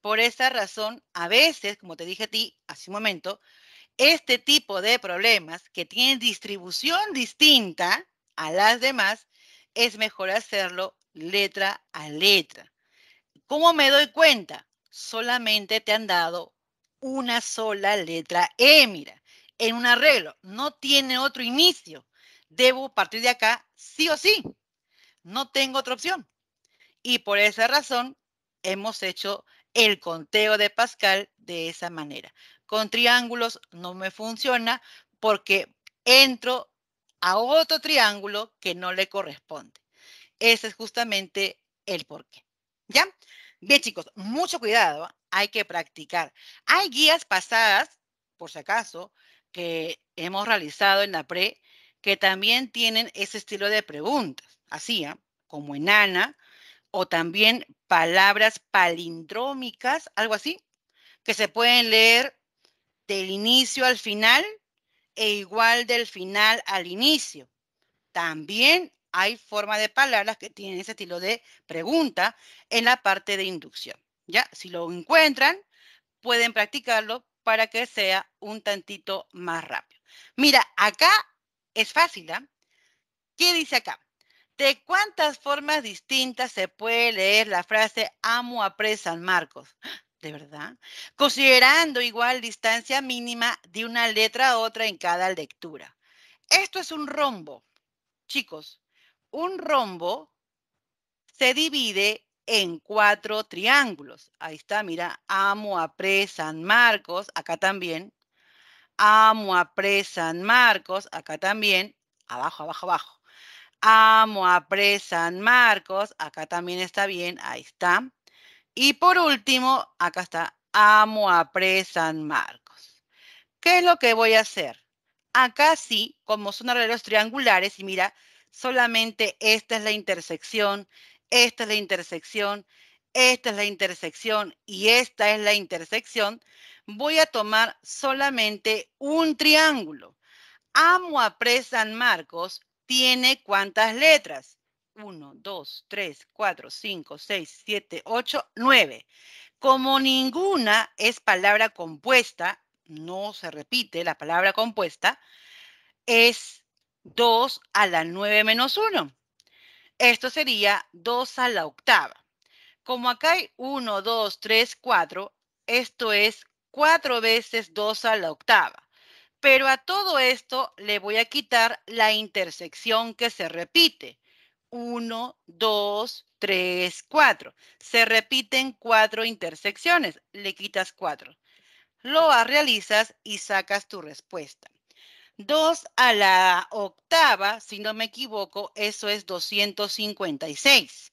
Por esa razón, a veces, como te dije a ti hace un momento, este tipo de problemas que tienen distribución distinta a las demás, es mejor hacerlo letra a letra. ¿Cómo me doy cuenta? Solamente te han dado una sola letra E, mira, en un arreglo. No tiene otro inicio. Debo partir de acá sí o sí. No tengo otra opción. Y por esa razón hemos hecho el conteo de Pascal de esa manera. Con triángulos no me funciona porque entro a otro triángulo que no le corresponde. Ese es justamente el porqué. ¿Ya? Bien, chicos, mucho cuidado, hay que practicar. Hay guías pasadas, por si acaso, que hemos realizado en la pre, que también tienen ese estilo de preguntas, así, ¿ah? como en Ana, o también palabras palindrómicas, algo así, que se pueden leer del inicio al final e igual del final al inicio. También hay forma de palabras que tienen ese estilo de pregunta en la parte de inducción. ¿Ya? Si lo encuentran, pueden practicarlo para que sea un tantito más rápido. Mira, acá es fácil, ¿ah? ¿Qué dice acá? ¿De cuántas formas distintas se puede leer la frase amo a presa San Marcos? ¿De verdad? Considerando igual distancia mínima de una letra a otra en cada lectura. Esto es un rombo. Chicos, un rombo se divide en cuatro triángulos. Ahí está, mira, amo a pre San Marcos, acá también. Amo a presa San Marcos, acá también. Abajo, abajo, abajo. Amo a San Marcos. Acá también está bien. Ahí está. Y por último, acá está. Amo a San Marcos. ¿Qué es lo que voy a hacer? Acá sí, como son arreglos triangulares, y mira, solamente esta es la intersección, esta es la intersección, esta es la intersección y esta es la intersección, voy a tomar solamente un triángulo. Amo a San Marcos tiene cuántas letras? 1, 2, 3, 4, 5, 6, 7, 8, 9. Como ninguna es palabra compuesta, no se repite la palabra compuesta, es 2 a la 9 menos 1. Esto sería 2 a la octava. Como acá hay 1, 2, 3, 4, esto es 4 veces 2 a la octava. Pero a todo esto le voy a quitar la intersección que se repite. 1, 2, 3, 4. Se repiten cuatro intersecciones. Le quitas cuatro. Lo realizas y sacas tu respuesta. 2 a la octava, si no me equivoco, eso es 256.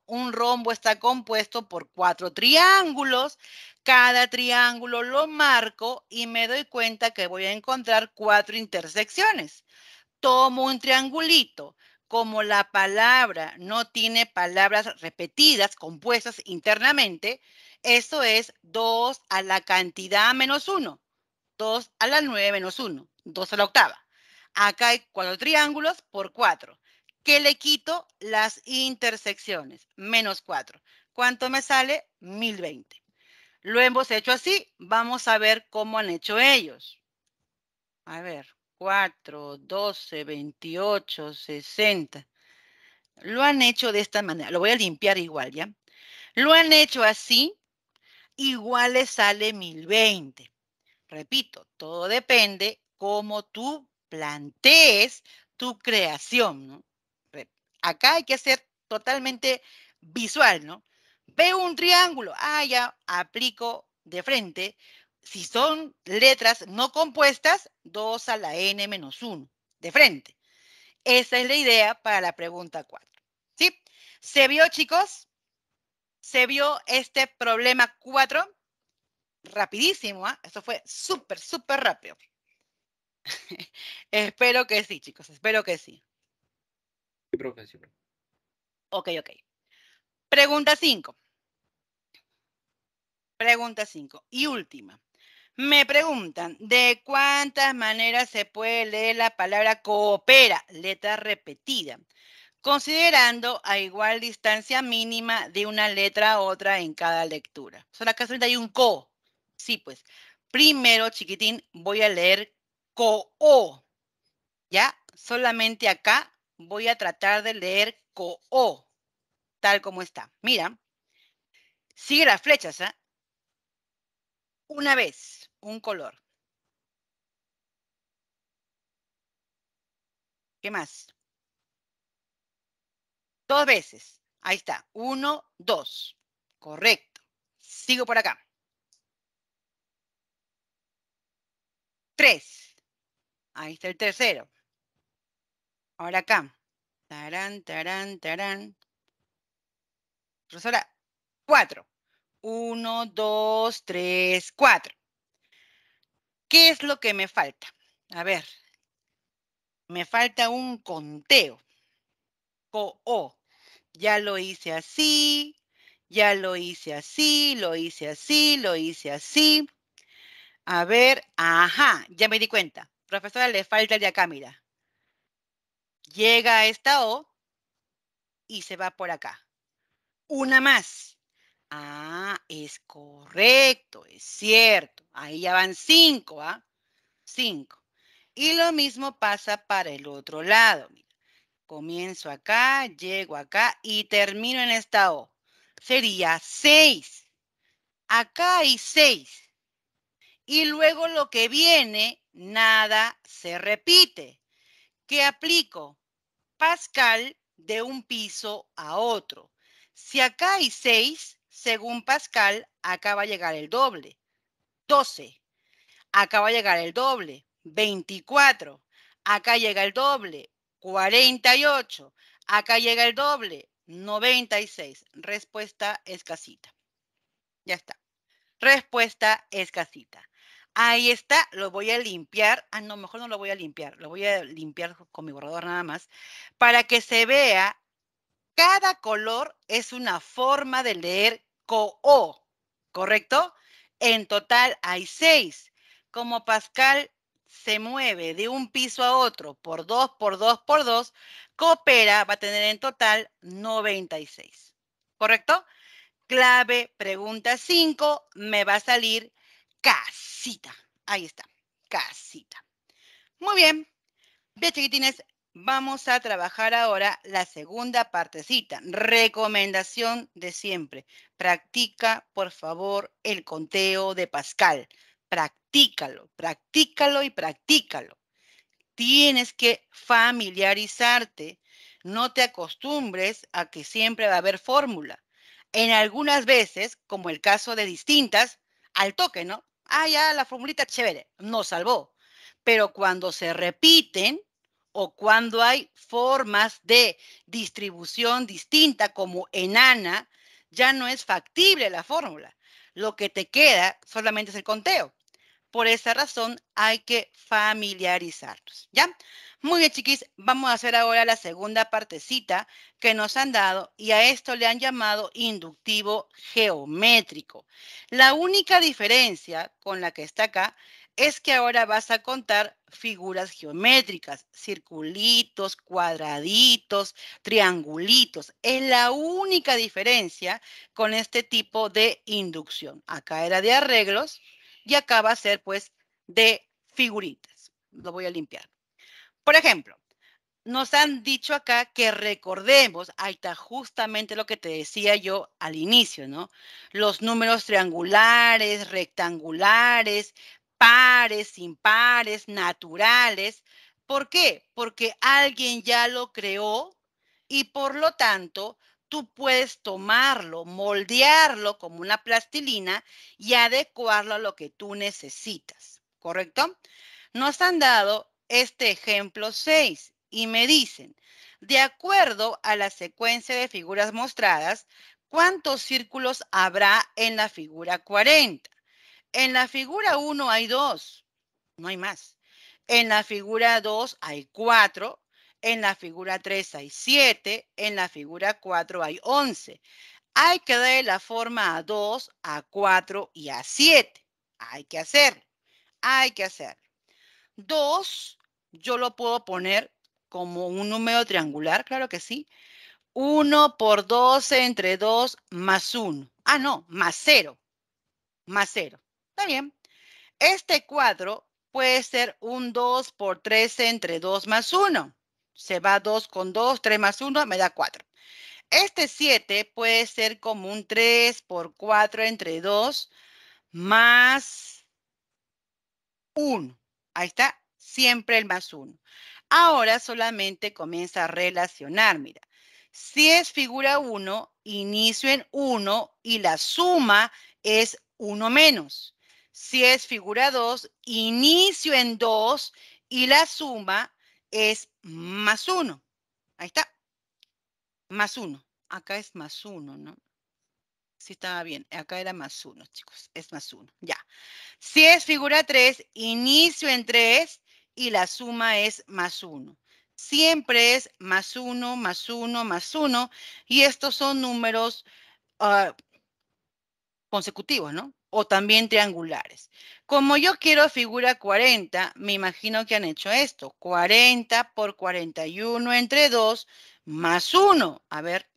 un rombo está compuesto por cuatro triángulos. Cada triángulo lo marco y me doy cuenta que voy a encontrar cuatro intersecciones. Tomo un triangulito. Como la palabra no tiene palabras repetidas, compuestas internamente, eso es 2 a la cantidad menos 1, 2 a la 9 menos 1, 2 a la octava. Acá hay cuatro triángulos por cuatro que le quito las intersecciones, menos 4. ¿Cuánto me sale? 1020. Lo hemos hecho así. Vamos a ver cómo han hecho ellos. A ver, 4, 12, 28, 60. Lo han hecho de esta manera. Lo voy a limpiar igual, ¿ya? Lo han hecho así. Igual le sale 1020. Repito, todo depende cómo tú plantees tu creación, ¿no? acá hay que ser totalmente visual, ¿no? Veo un triángulo, ah, ya aplico de frente. Si son letras no compuestas, 2 a la n menos 1, de frente. Esa es la idea para la pregunta 4. ¿Sí? ¿Se vio, chicos? ¿Se vio este problema 4? Rapidísimo, ¿ah? Eso fue súper, súper rápido. espero que sí, chicos, espero que sí profesión. Ok, ok. Pregunta 5. Pregunta 5. Y última. Me preguntan, ¿de cuántas maneras se puede leer la palabra coopera, letra repetida, considerando a igual distancia mínima de una letra a otra en cada lectura? Solo acá hay un co. Sí, pues. Primero, chiquitín, voy a leer co. -o. ¿Ya? Solamente acá voy a tratar de leer co-o, tal como está. Mira, sigue las flechas, ¿eh? Una vez, un color. ¿Qué más? Dos veces. Ahí está. Uno, dos. Correcto. Sigo por acá. Tres. Ahí está el tercero. Ahora acá. Tarán, tarán, tarán. Profesora, cuatro. Uno, dos, tres, cuatro. ¿Qué es lo que me falta? A ver, me falta un conteo. Co o. Ya lo hice así, ya lo hice así, lo hice así, lo hice así. A ver, ajá, ya me di cuenta. Profesora, le falta el de acá, mira llega a esta O y se va por acá. Una más. Ah, es correcto, es cierto. Ahí ya van cinco, ¿ah? Cinco. Y lo mismo pasa para el otro lado. Comienzo acá, llego acá y termino en esta O. Sería seis. Acá hay seis. Y luego lo que viene, nada se repite. ¿Qué aplico? Pascal de un piso a otro. Si acá hay 6, según Pascal, acá va a llegar el doble. 12. Acá va a llegar el doble. 24. Acá llega el doble. 48. Acá llega el doble. 96. Respuesta escasita. Ya está. Respuesta escasita ahí está, lo voy a limpiar, ah, no, mejor no lo voy a limpiar, lo voy a limpiar con mi borrador nada más, para que se vea, cada color es una forma de leer co-o, ¿correcto? En total hay seis. Como Pascal se mueve de un piso a otro por dos, por dos, por dos, Coopera va a tener en total 96. ¿Correcto? Clave, pregunta 5, me va a salir casita. Ahí está, casita. Muy bien. Bien, chiquitines, vamos a trabajar ahora la segunda partecita. Recomendación de siempre. Practica, por favor, el conteo de Pascal. Practícalo, practícalo y practícalo. Tienes que familiarizarte. No te acostumbres a que siempre va a haber fórmula. En algunas veces, como el caso de distintas, al toque, ¿no? ah, ya, la formulita chévere, nos salvó. Pero cuando se repiten o cuando hay formas de distribución distinta como enana, ya no es factible la fórmula. Lo que te queda solamente es el conteo. Por esa razón hay que familiarizarnos, ¿ya? Muy bien, chiquis, vamos a hacer ahora la segunda partecita que nos han dado y a esto le han llamado inductivo geométrico. La única diferencia con la que está acá es que ahora vas a contar figuras geométricas, circulitos, cuadraditos, triangulitos. Es la única diferencia con este tipo de inducción. Acá era de arreglos y acá va a ser pues de figuritas. Lo voy a limpiar. Por ejemplo, nos han dicho acá que recordemos, ahí está justamente lo que te decía yo al inicio, ¿no? Los números triangulares, rectangulares, pares, impares, naturales. ¿Por qué? Porque alguien ya lo creó y por lo tanto tú puedes tomarlo, moldearlo como una plastilina y adecuarlo a lo que tú necesitas, ¿correcto? Nos han dado este ejemplo 6 y me dicen, de acuerdo a la secuencia de figuras mostradas, ¿cuántos círculos habrá en la figura 40? En la figura 1 hay 2, no hay más. En la figura 2 hay 4, en la figura 3 hay 7, en la figura 4 hay 11. Hay que darle la forma a 2, a 4 y a 7. Hay que hacer, hay que hacer. 2 yo lo puedo poner como un número triangular, claro que sí. 1 por 12 entre 2 más 1. Ah, no, más 0. Más 0. Está bien. Este cuadro puede ser un 2 por 13 entre 2 más 1. Se va 2 con 2, 3 más 1, me da 4. Este 7 puede ser como un 3 por 4 entre 2 más 1. Ahí está, siempre el más uno. Ahora solamente comienza a relacionar, mira. Si es figura 1, inicio en 1 y la suma es 1 menos. Si es figura 2, inicio en 2 y la suma es más 1. Ahí está. Más 1. Acá es más 1, ¿no? Sí, estaba bien. Acá era más 1, chicos. Es más 1. Ya. Si es figura 3, inicio en 3 y la suma es más 1. Siempre es más 1, más 1, más 1 y estos son números ah, consecutivos, ¿no? O también triangulares. Como yo quiero figura 40, me imagino que han hecho esto. 40 por 41 entre 2 más 1. A ver,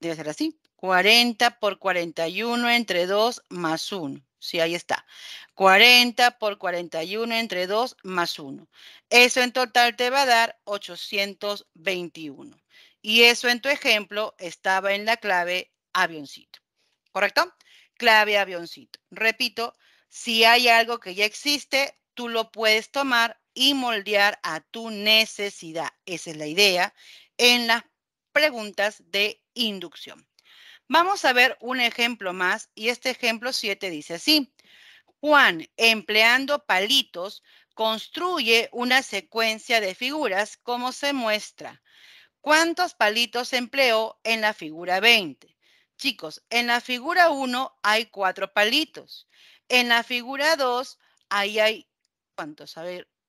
debe ser así. 40 por 41 entre 2 más 1. Sí, ahí está. 40 por 41 entre 2 más 1. Eso en total te va a dar 821. Y eso en tu ejemplo estaba en la clave avioncito. ¿Correcto? Clave avioncito. Repito, si hay algo que ya existe, tú lo puedes tomar y moldear a tu necesidad. Esa es la idea en las preguntas de inducción. Vamos a ver un ejemplo más y este ejemplo 7 dice así. Juan, empleando palitos, construye una secuencia de figuras como se muestra. ¿Cuántos palitos empleó en la figura 20? Chicos, en la figura 1 hay cuatro palitos. En la figura 2, ahí hay, ¿cuántos? A ver,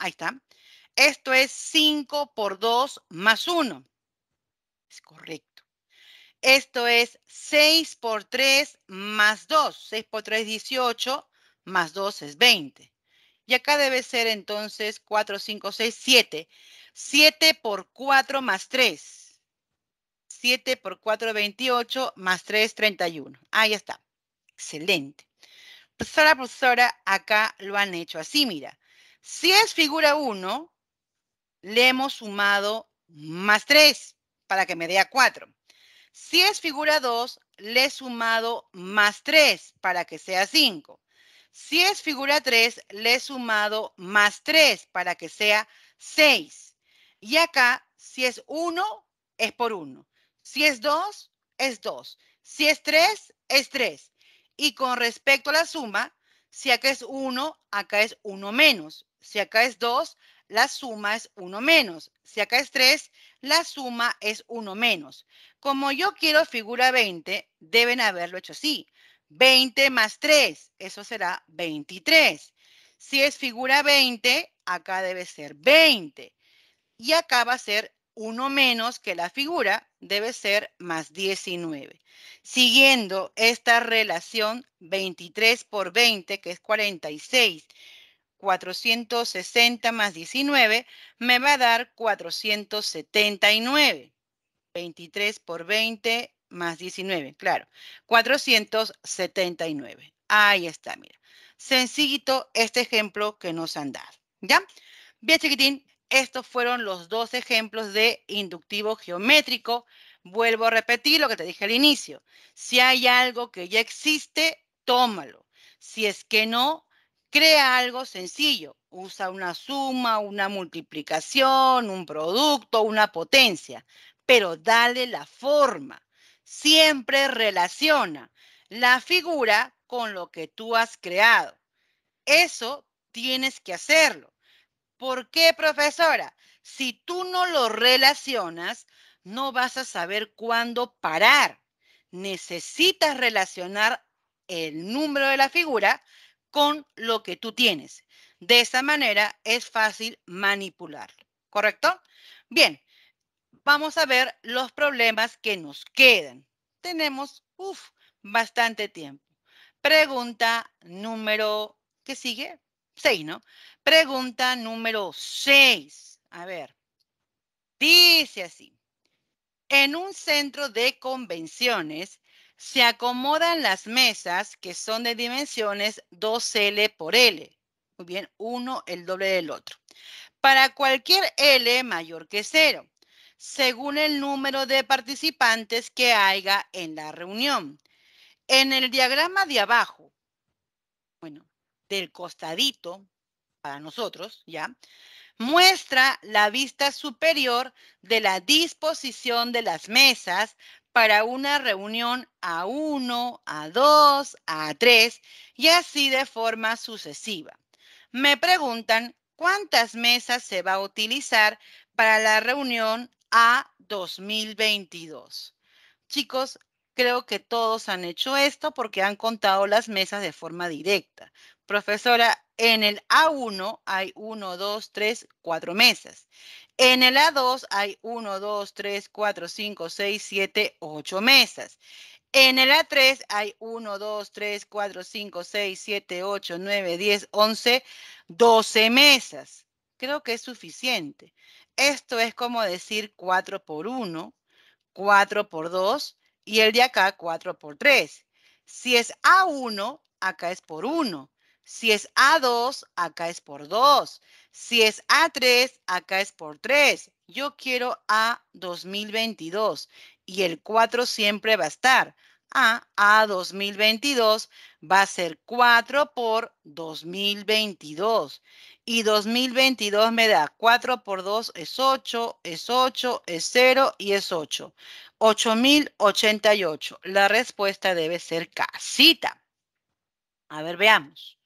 Ahí está. Esto es 5 por 2 más 1. Es correcto. Esto es 6 por 3 más 2. 6 por 3 es 18, más 2 es 20. Y acá debe ser entonces 4, 5, 6, 7. 7 por 4 más 3. 7 por 4, 28, más 3, 31. Ahí está. Excelente. Profesora, profesora, acá lo han hecho así, mira. Si es figura 1, le hemos sumado más 3 para que me dé a 4. Si es figura 2, le he sumado más 3 para que sea 5. Si es figura 3, le he sumado más 3 para que sea 6. Y acá, si es 1, es por 1. Si es 2, es 2. Si es 3, es 3. Y con respecto a la suma, si acá es 1, acá es 1 menos. Si acá es 2, la suma es 1 menos. Si acá es 3, la suma es 1 menos. Como yo quiero figura 20, deben haberlo hecho así. 20 más 3, eso será 23. Si es figura 20, acá debe ser 20. Y acá va a ser 1 menos que la figura, debe ser más 19. Siguiendo esta relación 23 por 20, que es 46, 460 más 19 me va a dar 479. 23 por 20 más 19, claro. 479. Ahí está, mira. Sencillito este ejemplo que nos han dado. ¿Ya? Bien, chiquitín, estos fueron los dos ejemplos de inductivo geométrico. Vuelvo a repetir lo que te dije al inicio. Si hay algo que ya existe, tómalo. Si es que no, Crea algo sencillo, usa una suma, una multiplicación, un producto, una potencia, pero dale la forma. Siempre relaciona la figura con lo que tú has creado. Eso tienes que hacerlo. ¿Por qué, profesora? Si tú no lo relacionas, no vas a saber cuándo parar. Necesitas relacionar el número de la figura con lo que tú tienes. De esa manera es fácil manipular, ¿correcto? Bien, vamos a ver los problemas que nos quedan. Tenemos, uff, bastante tiempo. Pregunta número, ¿qué sigue? Seis, ¿no? Pregunta número seis. A ver, dice así. En un centro de convenciones se acomodan las mesas que son de dimensiones 2L por L. Muy bien, uno el doble del otro. Para cualquier L mayor que cero, según el número de participantes que haya en la reunión. En el diagrama de abajo, bueno, del costadito, para nosotros, ¿ya? Muestra la vista superior de la disposición de las mesas para una reunión a 1 a 2 a 3 y así de forma sucesiva. Me preguntan cuántas mesas se va a utilizar para la reunión a 2022. Chicos, creo que todos han hecho esto porque han contado las mesas de forma directa. Profesora, en el A1 hay 1, 2, 3, 4 mesas. En el A2 hay 1, 2, 3, 4, 5, 6, 7, 8 mesas. En el A3 hay 1, 2, 3, 4, 5, 6, 7, 8, 9, 10, 11, 12 mesas. Creo que es suficiente. Esto es como decir 4 por 1, 4 por 2 y el de acá 4 por 3. Si es A1, acá es por 1. Si es A2, acá es por 2. Si es A3, acá es por 3. Yo quiero A 2022 y el 4 siempre va a estar. A, A 2022 va a ser 4 por 2022. Y 2022 me da 4 por 2 es 8, es 8, es 0 y es 8. 8088. La respuesta debe ser casita. A ver, veamos.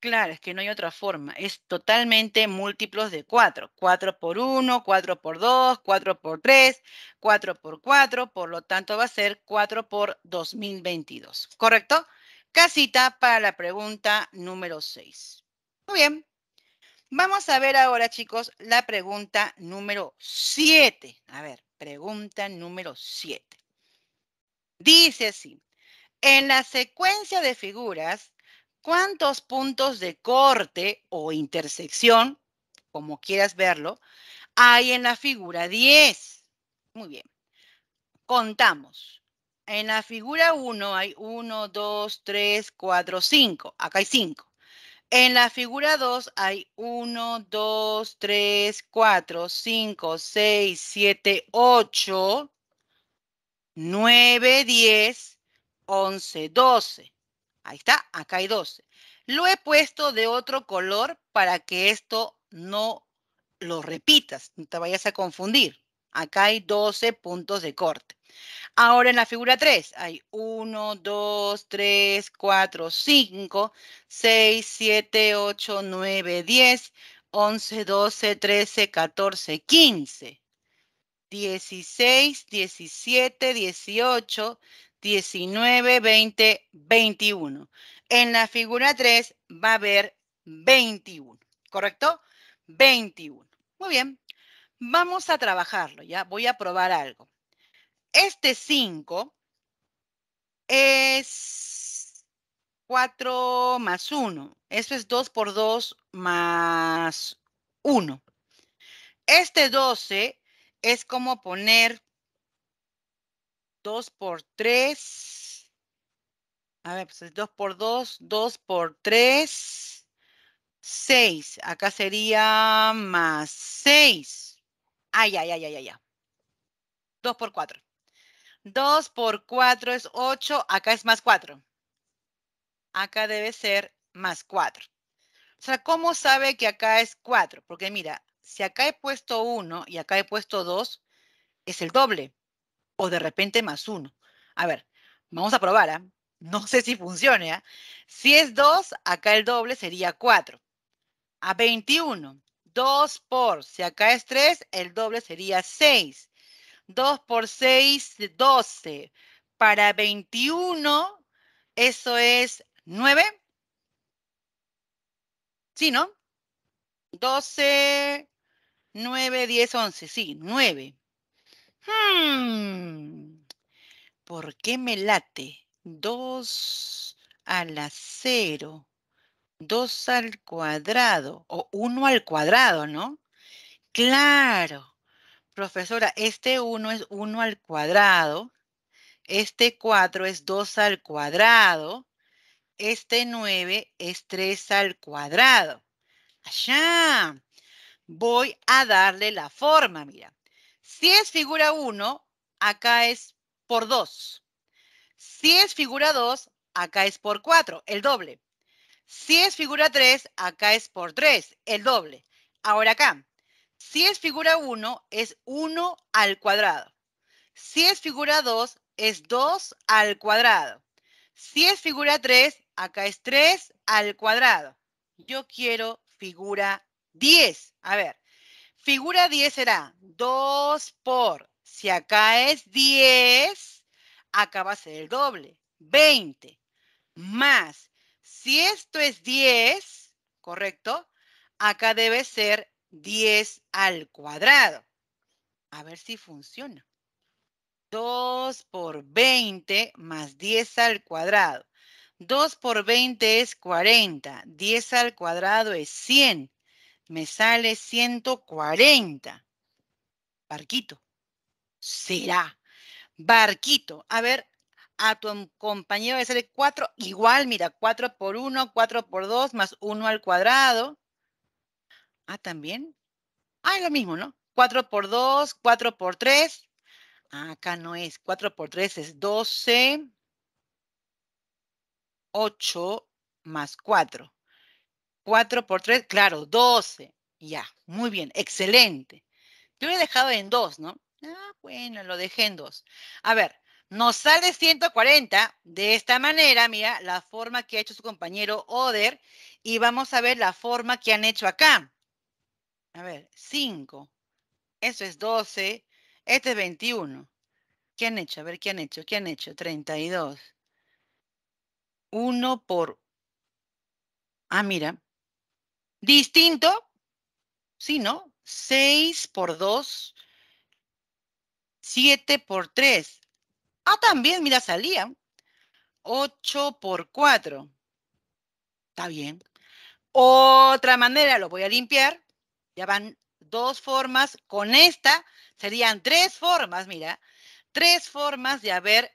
Claro, es que no hay otra forma. Es totalmente múltiplos de 4. 4 por 1, 4 por 2, 4 por 3, 4 por 4. Por lo tanto, va a ser 4 por 2022. ¿Correcto? Casita para la pregunta número 6. Muy bien. Vamos a ver ahora, chicos, la pregunta número 7. A ver, pregunta número 7. Dice así. En la secuencia de figuras cuántos puntos de corte o intersección, como quieras verlo, hay en la figura 10. Muy bien. Contamos. En la figura 1 hay 1, 2, 3, 4, 5. Acá hay 5. En la figura 2 hay 1, 2, 3, 4, 5, 6, 7, 8, 9, 10, 11, 12. Ahí está, acá hay 12. Lo he puesto de otro color para que esto no lo repitas, no te vayas a confundir. Acá hay 12 puntos de corte. Ahora en la figura 3 hay 1, 2, 3, 4, 5, 6, 7, 8, 9, 10, 11, 12, 13, 14, 15, 16, 17, 18, 19, 20, 21. En la figura 3 va a haber 21, ¿correcto? 21. Muy bien, vamos a trabajarlo, ¿ya? Voy a probar algo. Este 5 es 4 más 1. Esto es 2 por 2 más 1. Este 12 es como poner 2 por 3. A ver, pues 2 por 2, 2 por 3, 6. Acá sería más 6. Ay, ay, ay, ay, ay, ay. 2 por 4. 2 por 4 es 8, acá es más 4. Acá debe ser más 4. O sea, ¿cómo sabe que acá es 4? Porque mira, si acá he puesto 1 y acá he puesto 2, es el doble o de repente más uno. A ver, vamos a probar, ¿ah? no sé si funcione. ¿eh? Si es 2, acá el doble sería 4. A 21, 2 por, si acá es 3, el doble sería 6. 2 por 6, 12. Para 21, eso es 9. ¿Sí, no? 12, 9, 10, 11. Sí, 9. Hmm. ¿Por qué me late? 2 a la 0, 2 al cuadrado o 1 al cuadrado, ¿no? Claro. Profesora, este 1 es 1 al cuadrado, este 4 es 2 al cuadrado, este 9 es 3 al cuadrado. Allá. Voy a darle la forma, mira. Si es figura 1, acá es por 2. Si es figura 2, acá es por 4, el doble. Si es figura 3, acá es por 3, el doble. Ahora acá, si es figura 1, es 1 al cuadrado. Si es figura 2, es 2 al cuadrado. Si es figura 3, acá es 3 al cuadrado. Yo quiero figura 10. A ver, Figura 10 será 2 por, si acá es 10, acá va a ser el doble, 20, más, si esto es 10, ¿correcto? Acá debe ser 10 al cuadrado. A ver si funciona. 2 por 20 más 10 al cuadrado. 2 por 20 es 40, 10 al cuadrado es 100 me sale 140. Barquito. Será. Barquito. A ver, a tu em, compañero le sale 4. Igual, mira, 4 por 1, 4 por 2, más 1 al cuadrado. Ah, también. Ah, es lo mismo, ¿no? 4 por 2, 4 por 3. Ah, acá no es. 4 por 3 es 12. 8 más 4. 4 por 3, claro, 12. Ya, muy bien, excelente. Yo lo he dejado en 2, ¿no? Ah, bueno, lo dejé en 2. A ver, nos sale 140. De esta manera, mira, la forma que ha hecho su compañero Oder. Y vamos a ver la forma que han hecho acá. A ver, 5. Eso es 12. Este es 21. ¿Qué han hecho? A ver, ¿qué han hecho? ¿Qué han hecho? 32. 1 por... Ah, mira. Distinto, sí, ¿no? 6 por 2, 7 por 3. Ah, también, mira, salían. 8 por 4. Está bien. Otra manera, lo voy a limpiar. Ya van dos formas. Con esta serían tres formas, mira. Tres formas de haber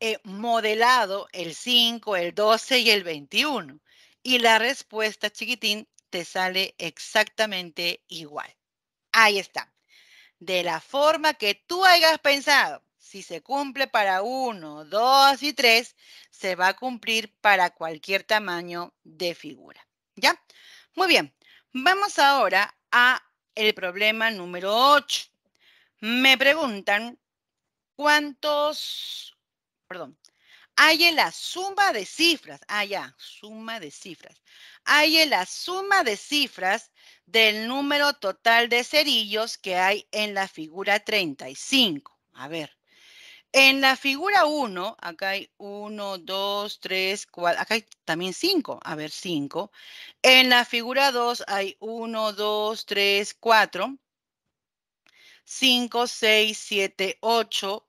eh, modelado el 5, el 12 y el 21. Y la respuesta, chiquitín, te sale exactamente igual. Ahí está. De la forma que tú hayas pensado, si se cumple para uno, dos y tres, se va a cumplir para cualquier tamaño de figura. ¿Ya? Muy bien. Vamos ahora a el problema número 8. Me preguntan cuántos, perdón, hay en la suma de cifras. Ah, ya, suma de cifras. Hay en la suma de cifras del número total de cerillos que hay en la figura 35. A ver. En la figura 1, acá hay 1, 2, 3, 4, acá hay también 5, a ver, 5. En la figura 2 hay 1, 2, 3, 4, 5, 6, 7, 8,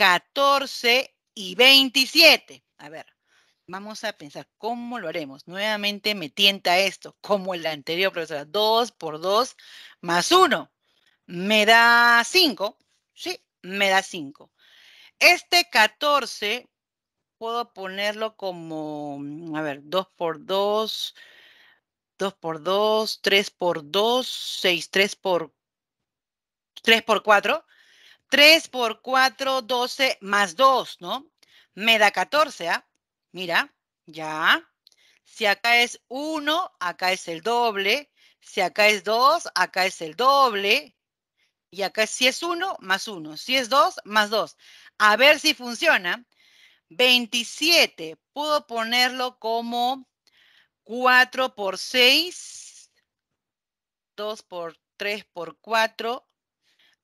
14 y 27. A ver, vamos a pensar cómo lo haremos. Nuevamente me tienta esto, como el anterior, profesora. 2 por 2 más 1. Me da 5. Sí, me da 5. Este 14 puedo ponerlo como, mm, a ver, 2 por 2, 2 por 2, 3 por 2, 6, 3 por 3 por 4. 3 por 4, 12 más 2, ¿no? Me da 14, ¿ah? Mira, ya. Si acá es 1, acá es el doble. Si acá es 2, acá es el doble. Y acá si es 1, más 1. Si es 2, más 2. A ver si funciona. 27, puedo ponerlo como 4 por 6, 2 por 3 por 4,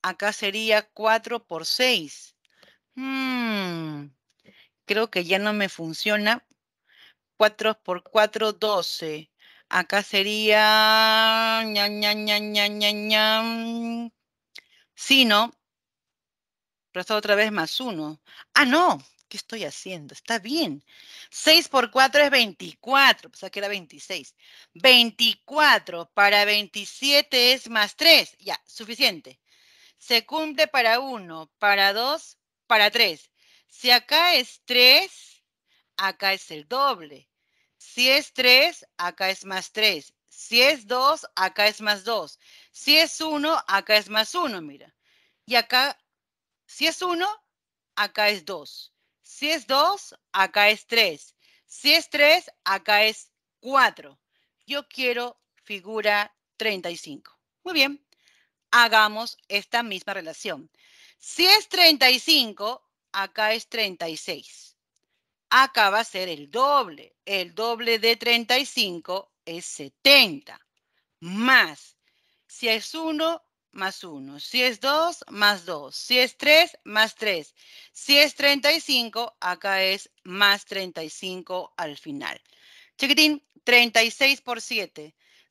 Acá sería 4 por 6. Mm, creo que ya no me funciona. 4 por 4, 12. Acá sería... Ña, Ña, Ña, sí, ¿no? Resta otra vez más 1. Ah, no. ¿Qué estoy haciendo? Está bien. 6 por 4 es 24. O sea que era 26. 24 para 27 es más 3. Ya, suficiente. Se cumple para 1, para 2, para 3. Si acá es 3, acá es el doble. Si es 3, acá es más 3. Si es 2, acá es más 2. Si es 1, acá es más 1, mira. Y acá si es 1, acá es 2. Si es 2, acá es 3. Si es 3, acá es 4. Yo quiero figura 35. Muy bien hagamos esta misma relación. Si es 35, acá es 36. Acá va a ser el doble. El doble de 35 es 70. Más. Si es 1, más 1. Si es 2, más 2. Si es 3, más 3. Si es 35, acá es más 35 al final. Chiquitín, 36 por 7.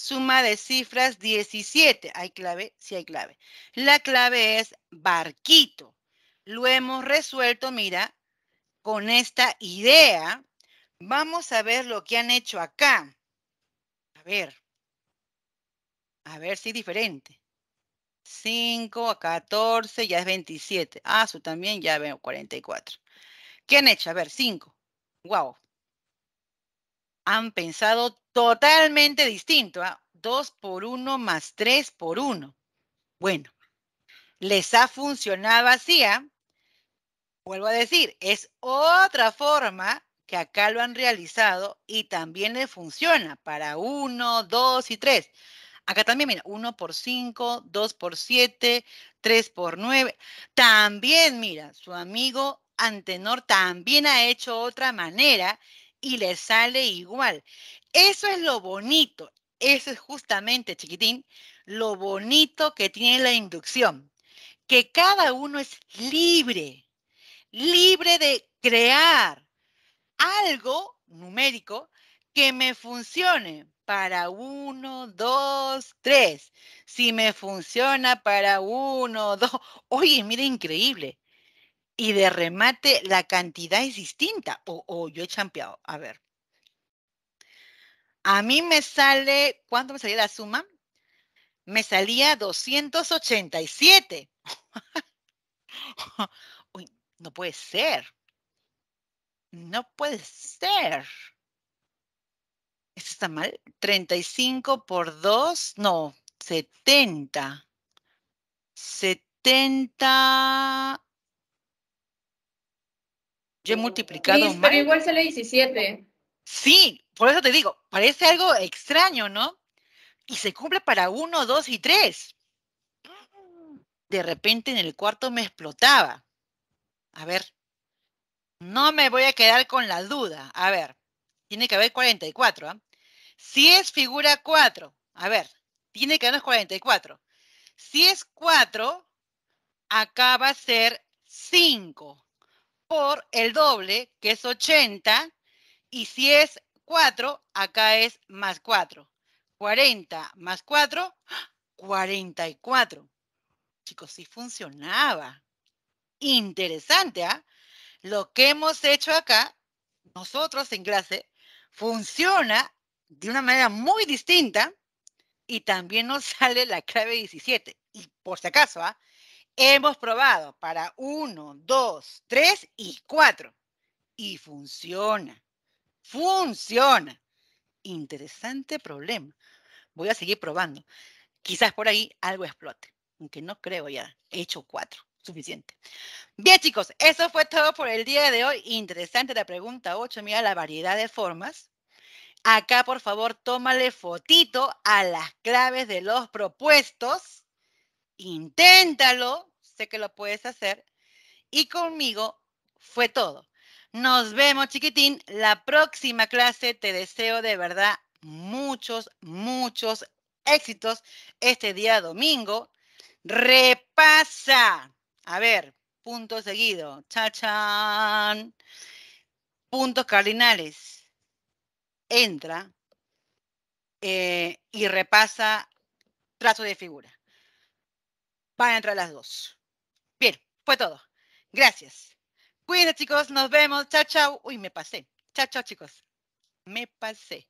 Suma de cifras 17. ¿Hay clave? Sí hay clave. La clave es barquito. Lo hemos resuelto, mira, con esta idea. Vamos a ver lo que han hecho acá. A ver. A ver si es diferente. 5 a 14, ya es 27. Ah, su también ya veo 44. ¿Qué han hecho? A ver, 5. Wow. Han pensado Totalmente distinto, a ¿ah? 2 por 1 más 3 por 1. Bueno, les ha funcionado así, ¿ah? Vuelvo a decir, es otra forma que acá lo han realizado y también le funciona para 1, 2 y 3. Acá también, mira, 1 por 5, 2 por 7, 3 por 9. También, mira, su amigo Antenor también ha hecho otra manera y le sale igual. Eso es lo bonito, eso es justamente, chiquitín, lo bonito que tiene la inducción, que cada uno es libre, libre de crear algo numérico que me funcione para uno, dos, tres. Si me funciona para uno, dos. Oye, mira, increíble y de remate la cantidad es distinta. O, yo he champeado, a ver. A mí me sale, ¿cuánto me salía la suma? Me salía 287. Uy, no puede ser. No puede ser. ¿Esto está mal? 35 por 2, no, 70. 70 multiplicado Pero igual sale 17. Sí, por eso te digo, parece algo extraño, ¿no? Y se cumple para 1, 2 y 3. De repente en el cuarto me explotaba. A ver, no me voy a quedar con la duda. A ver, tiene que haber 44. ¿ah? Si es figura 4, a ver, tiene que haber 44. Si es 4, acá va a ser 5 por el doble, que es 80, y si es 4, acá es más 4. 40 más 4, 44. Chicos, sí funcionaba. Interesante, ¿ah? Lo que hemos hecho acá, nosotros en clase, funciona de una manera muy distinta y también nos sale la clave 17. Y por si acaso, ¿ah? Hemos probado para uno, dos, tres y cuatro. Y funciona. Funciona. Interesante problema. Voy a seguir probando. Quizás por ahí algo explote. Aunque no creo ya. He hecho cuatro. Suficiente. Bien, chicos, eso fue todo por el día de hoy. Interesante la pregunta 8. Mira la variedad de formas. Acá, por favor, tómale fotito a las claves de los propuestos. Inténtalo que lo puedes hacer. Y conmigo fue todo. Nos vemos, chiquitín. La próxima clase te deseo de verdad muchos, muchos éxitos este día domingo. Repasa. A ver, punto seguido. Chachan. Puntos cardinales. Entra eh, y repasa trazo de figura. Van a entrar las dos. Fue todo. Gracias. Cuídense, chicos. Nos vemos. Chao, chao. Uy, me pasé. Chao, chao, chicos. Me pasé.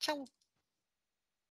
Chao.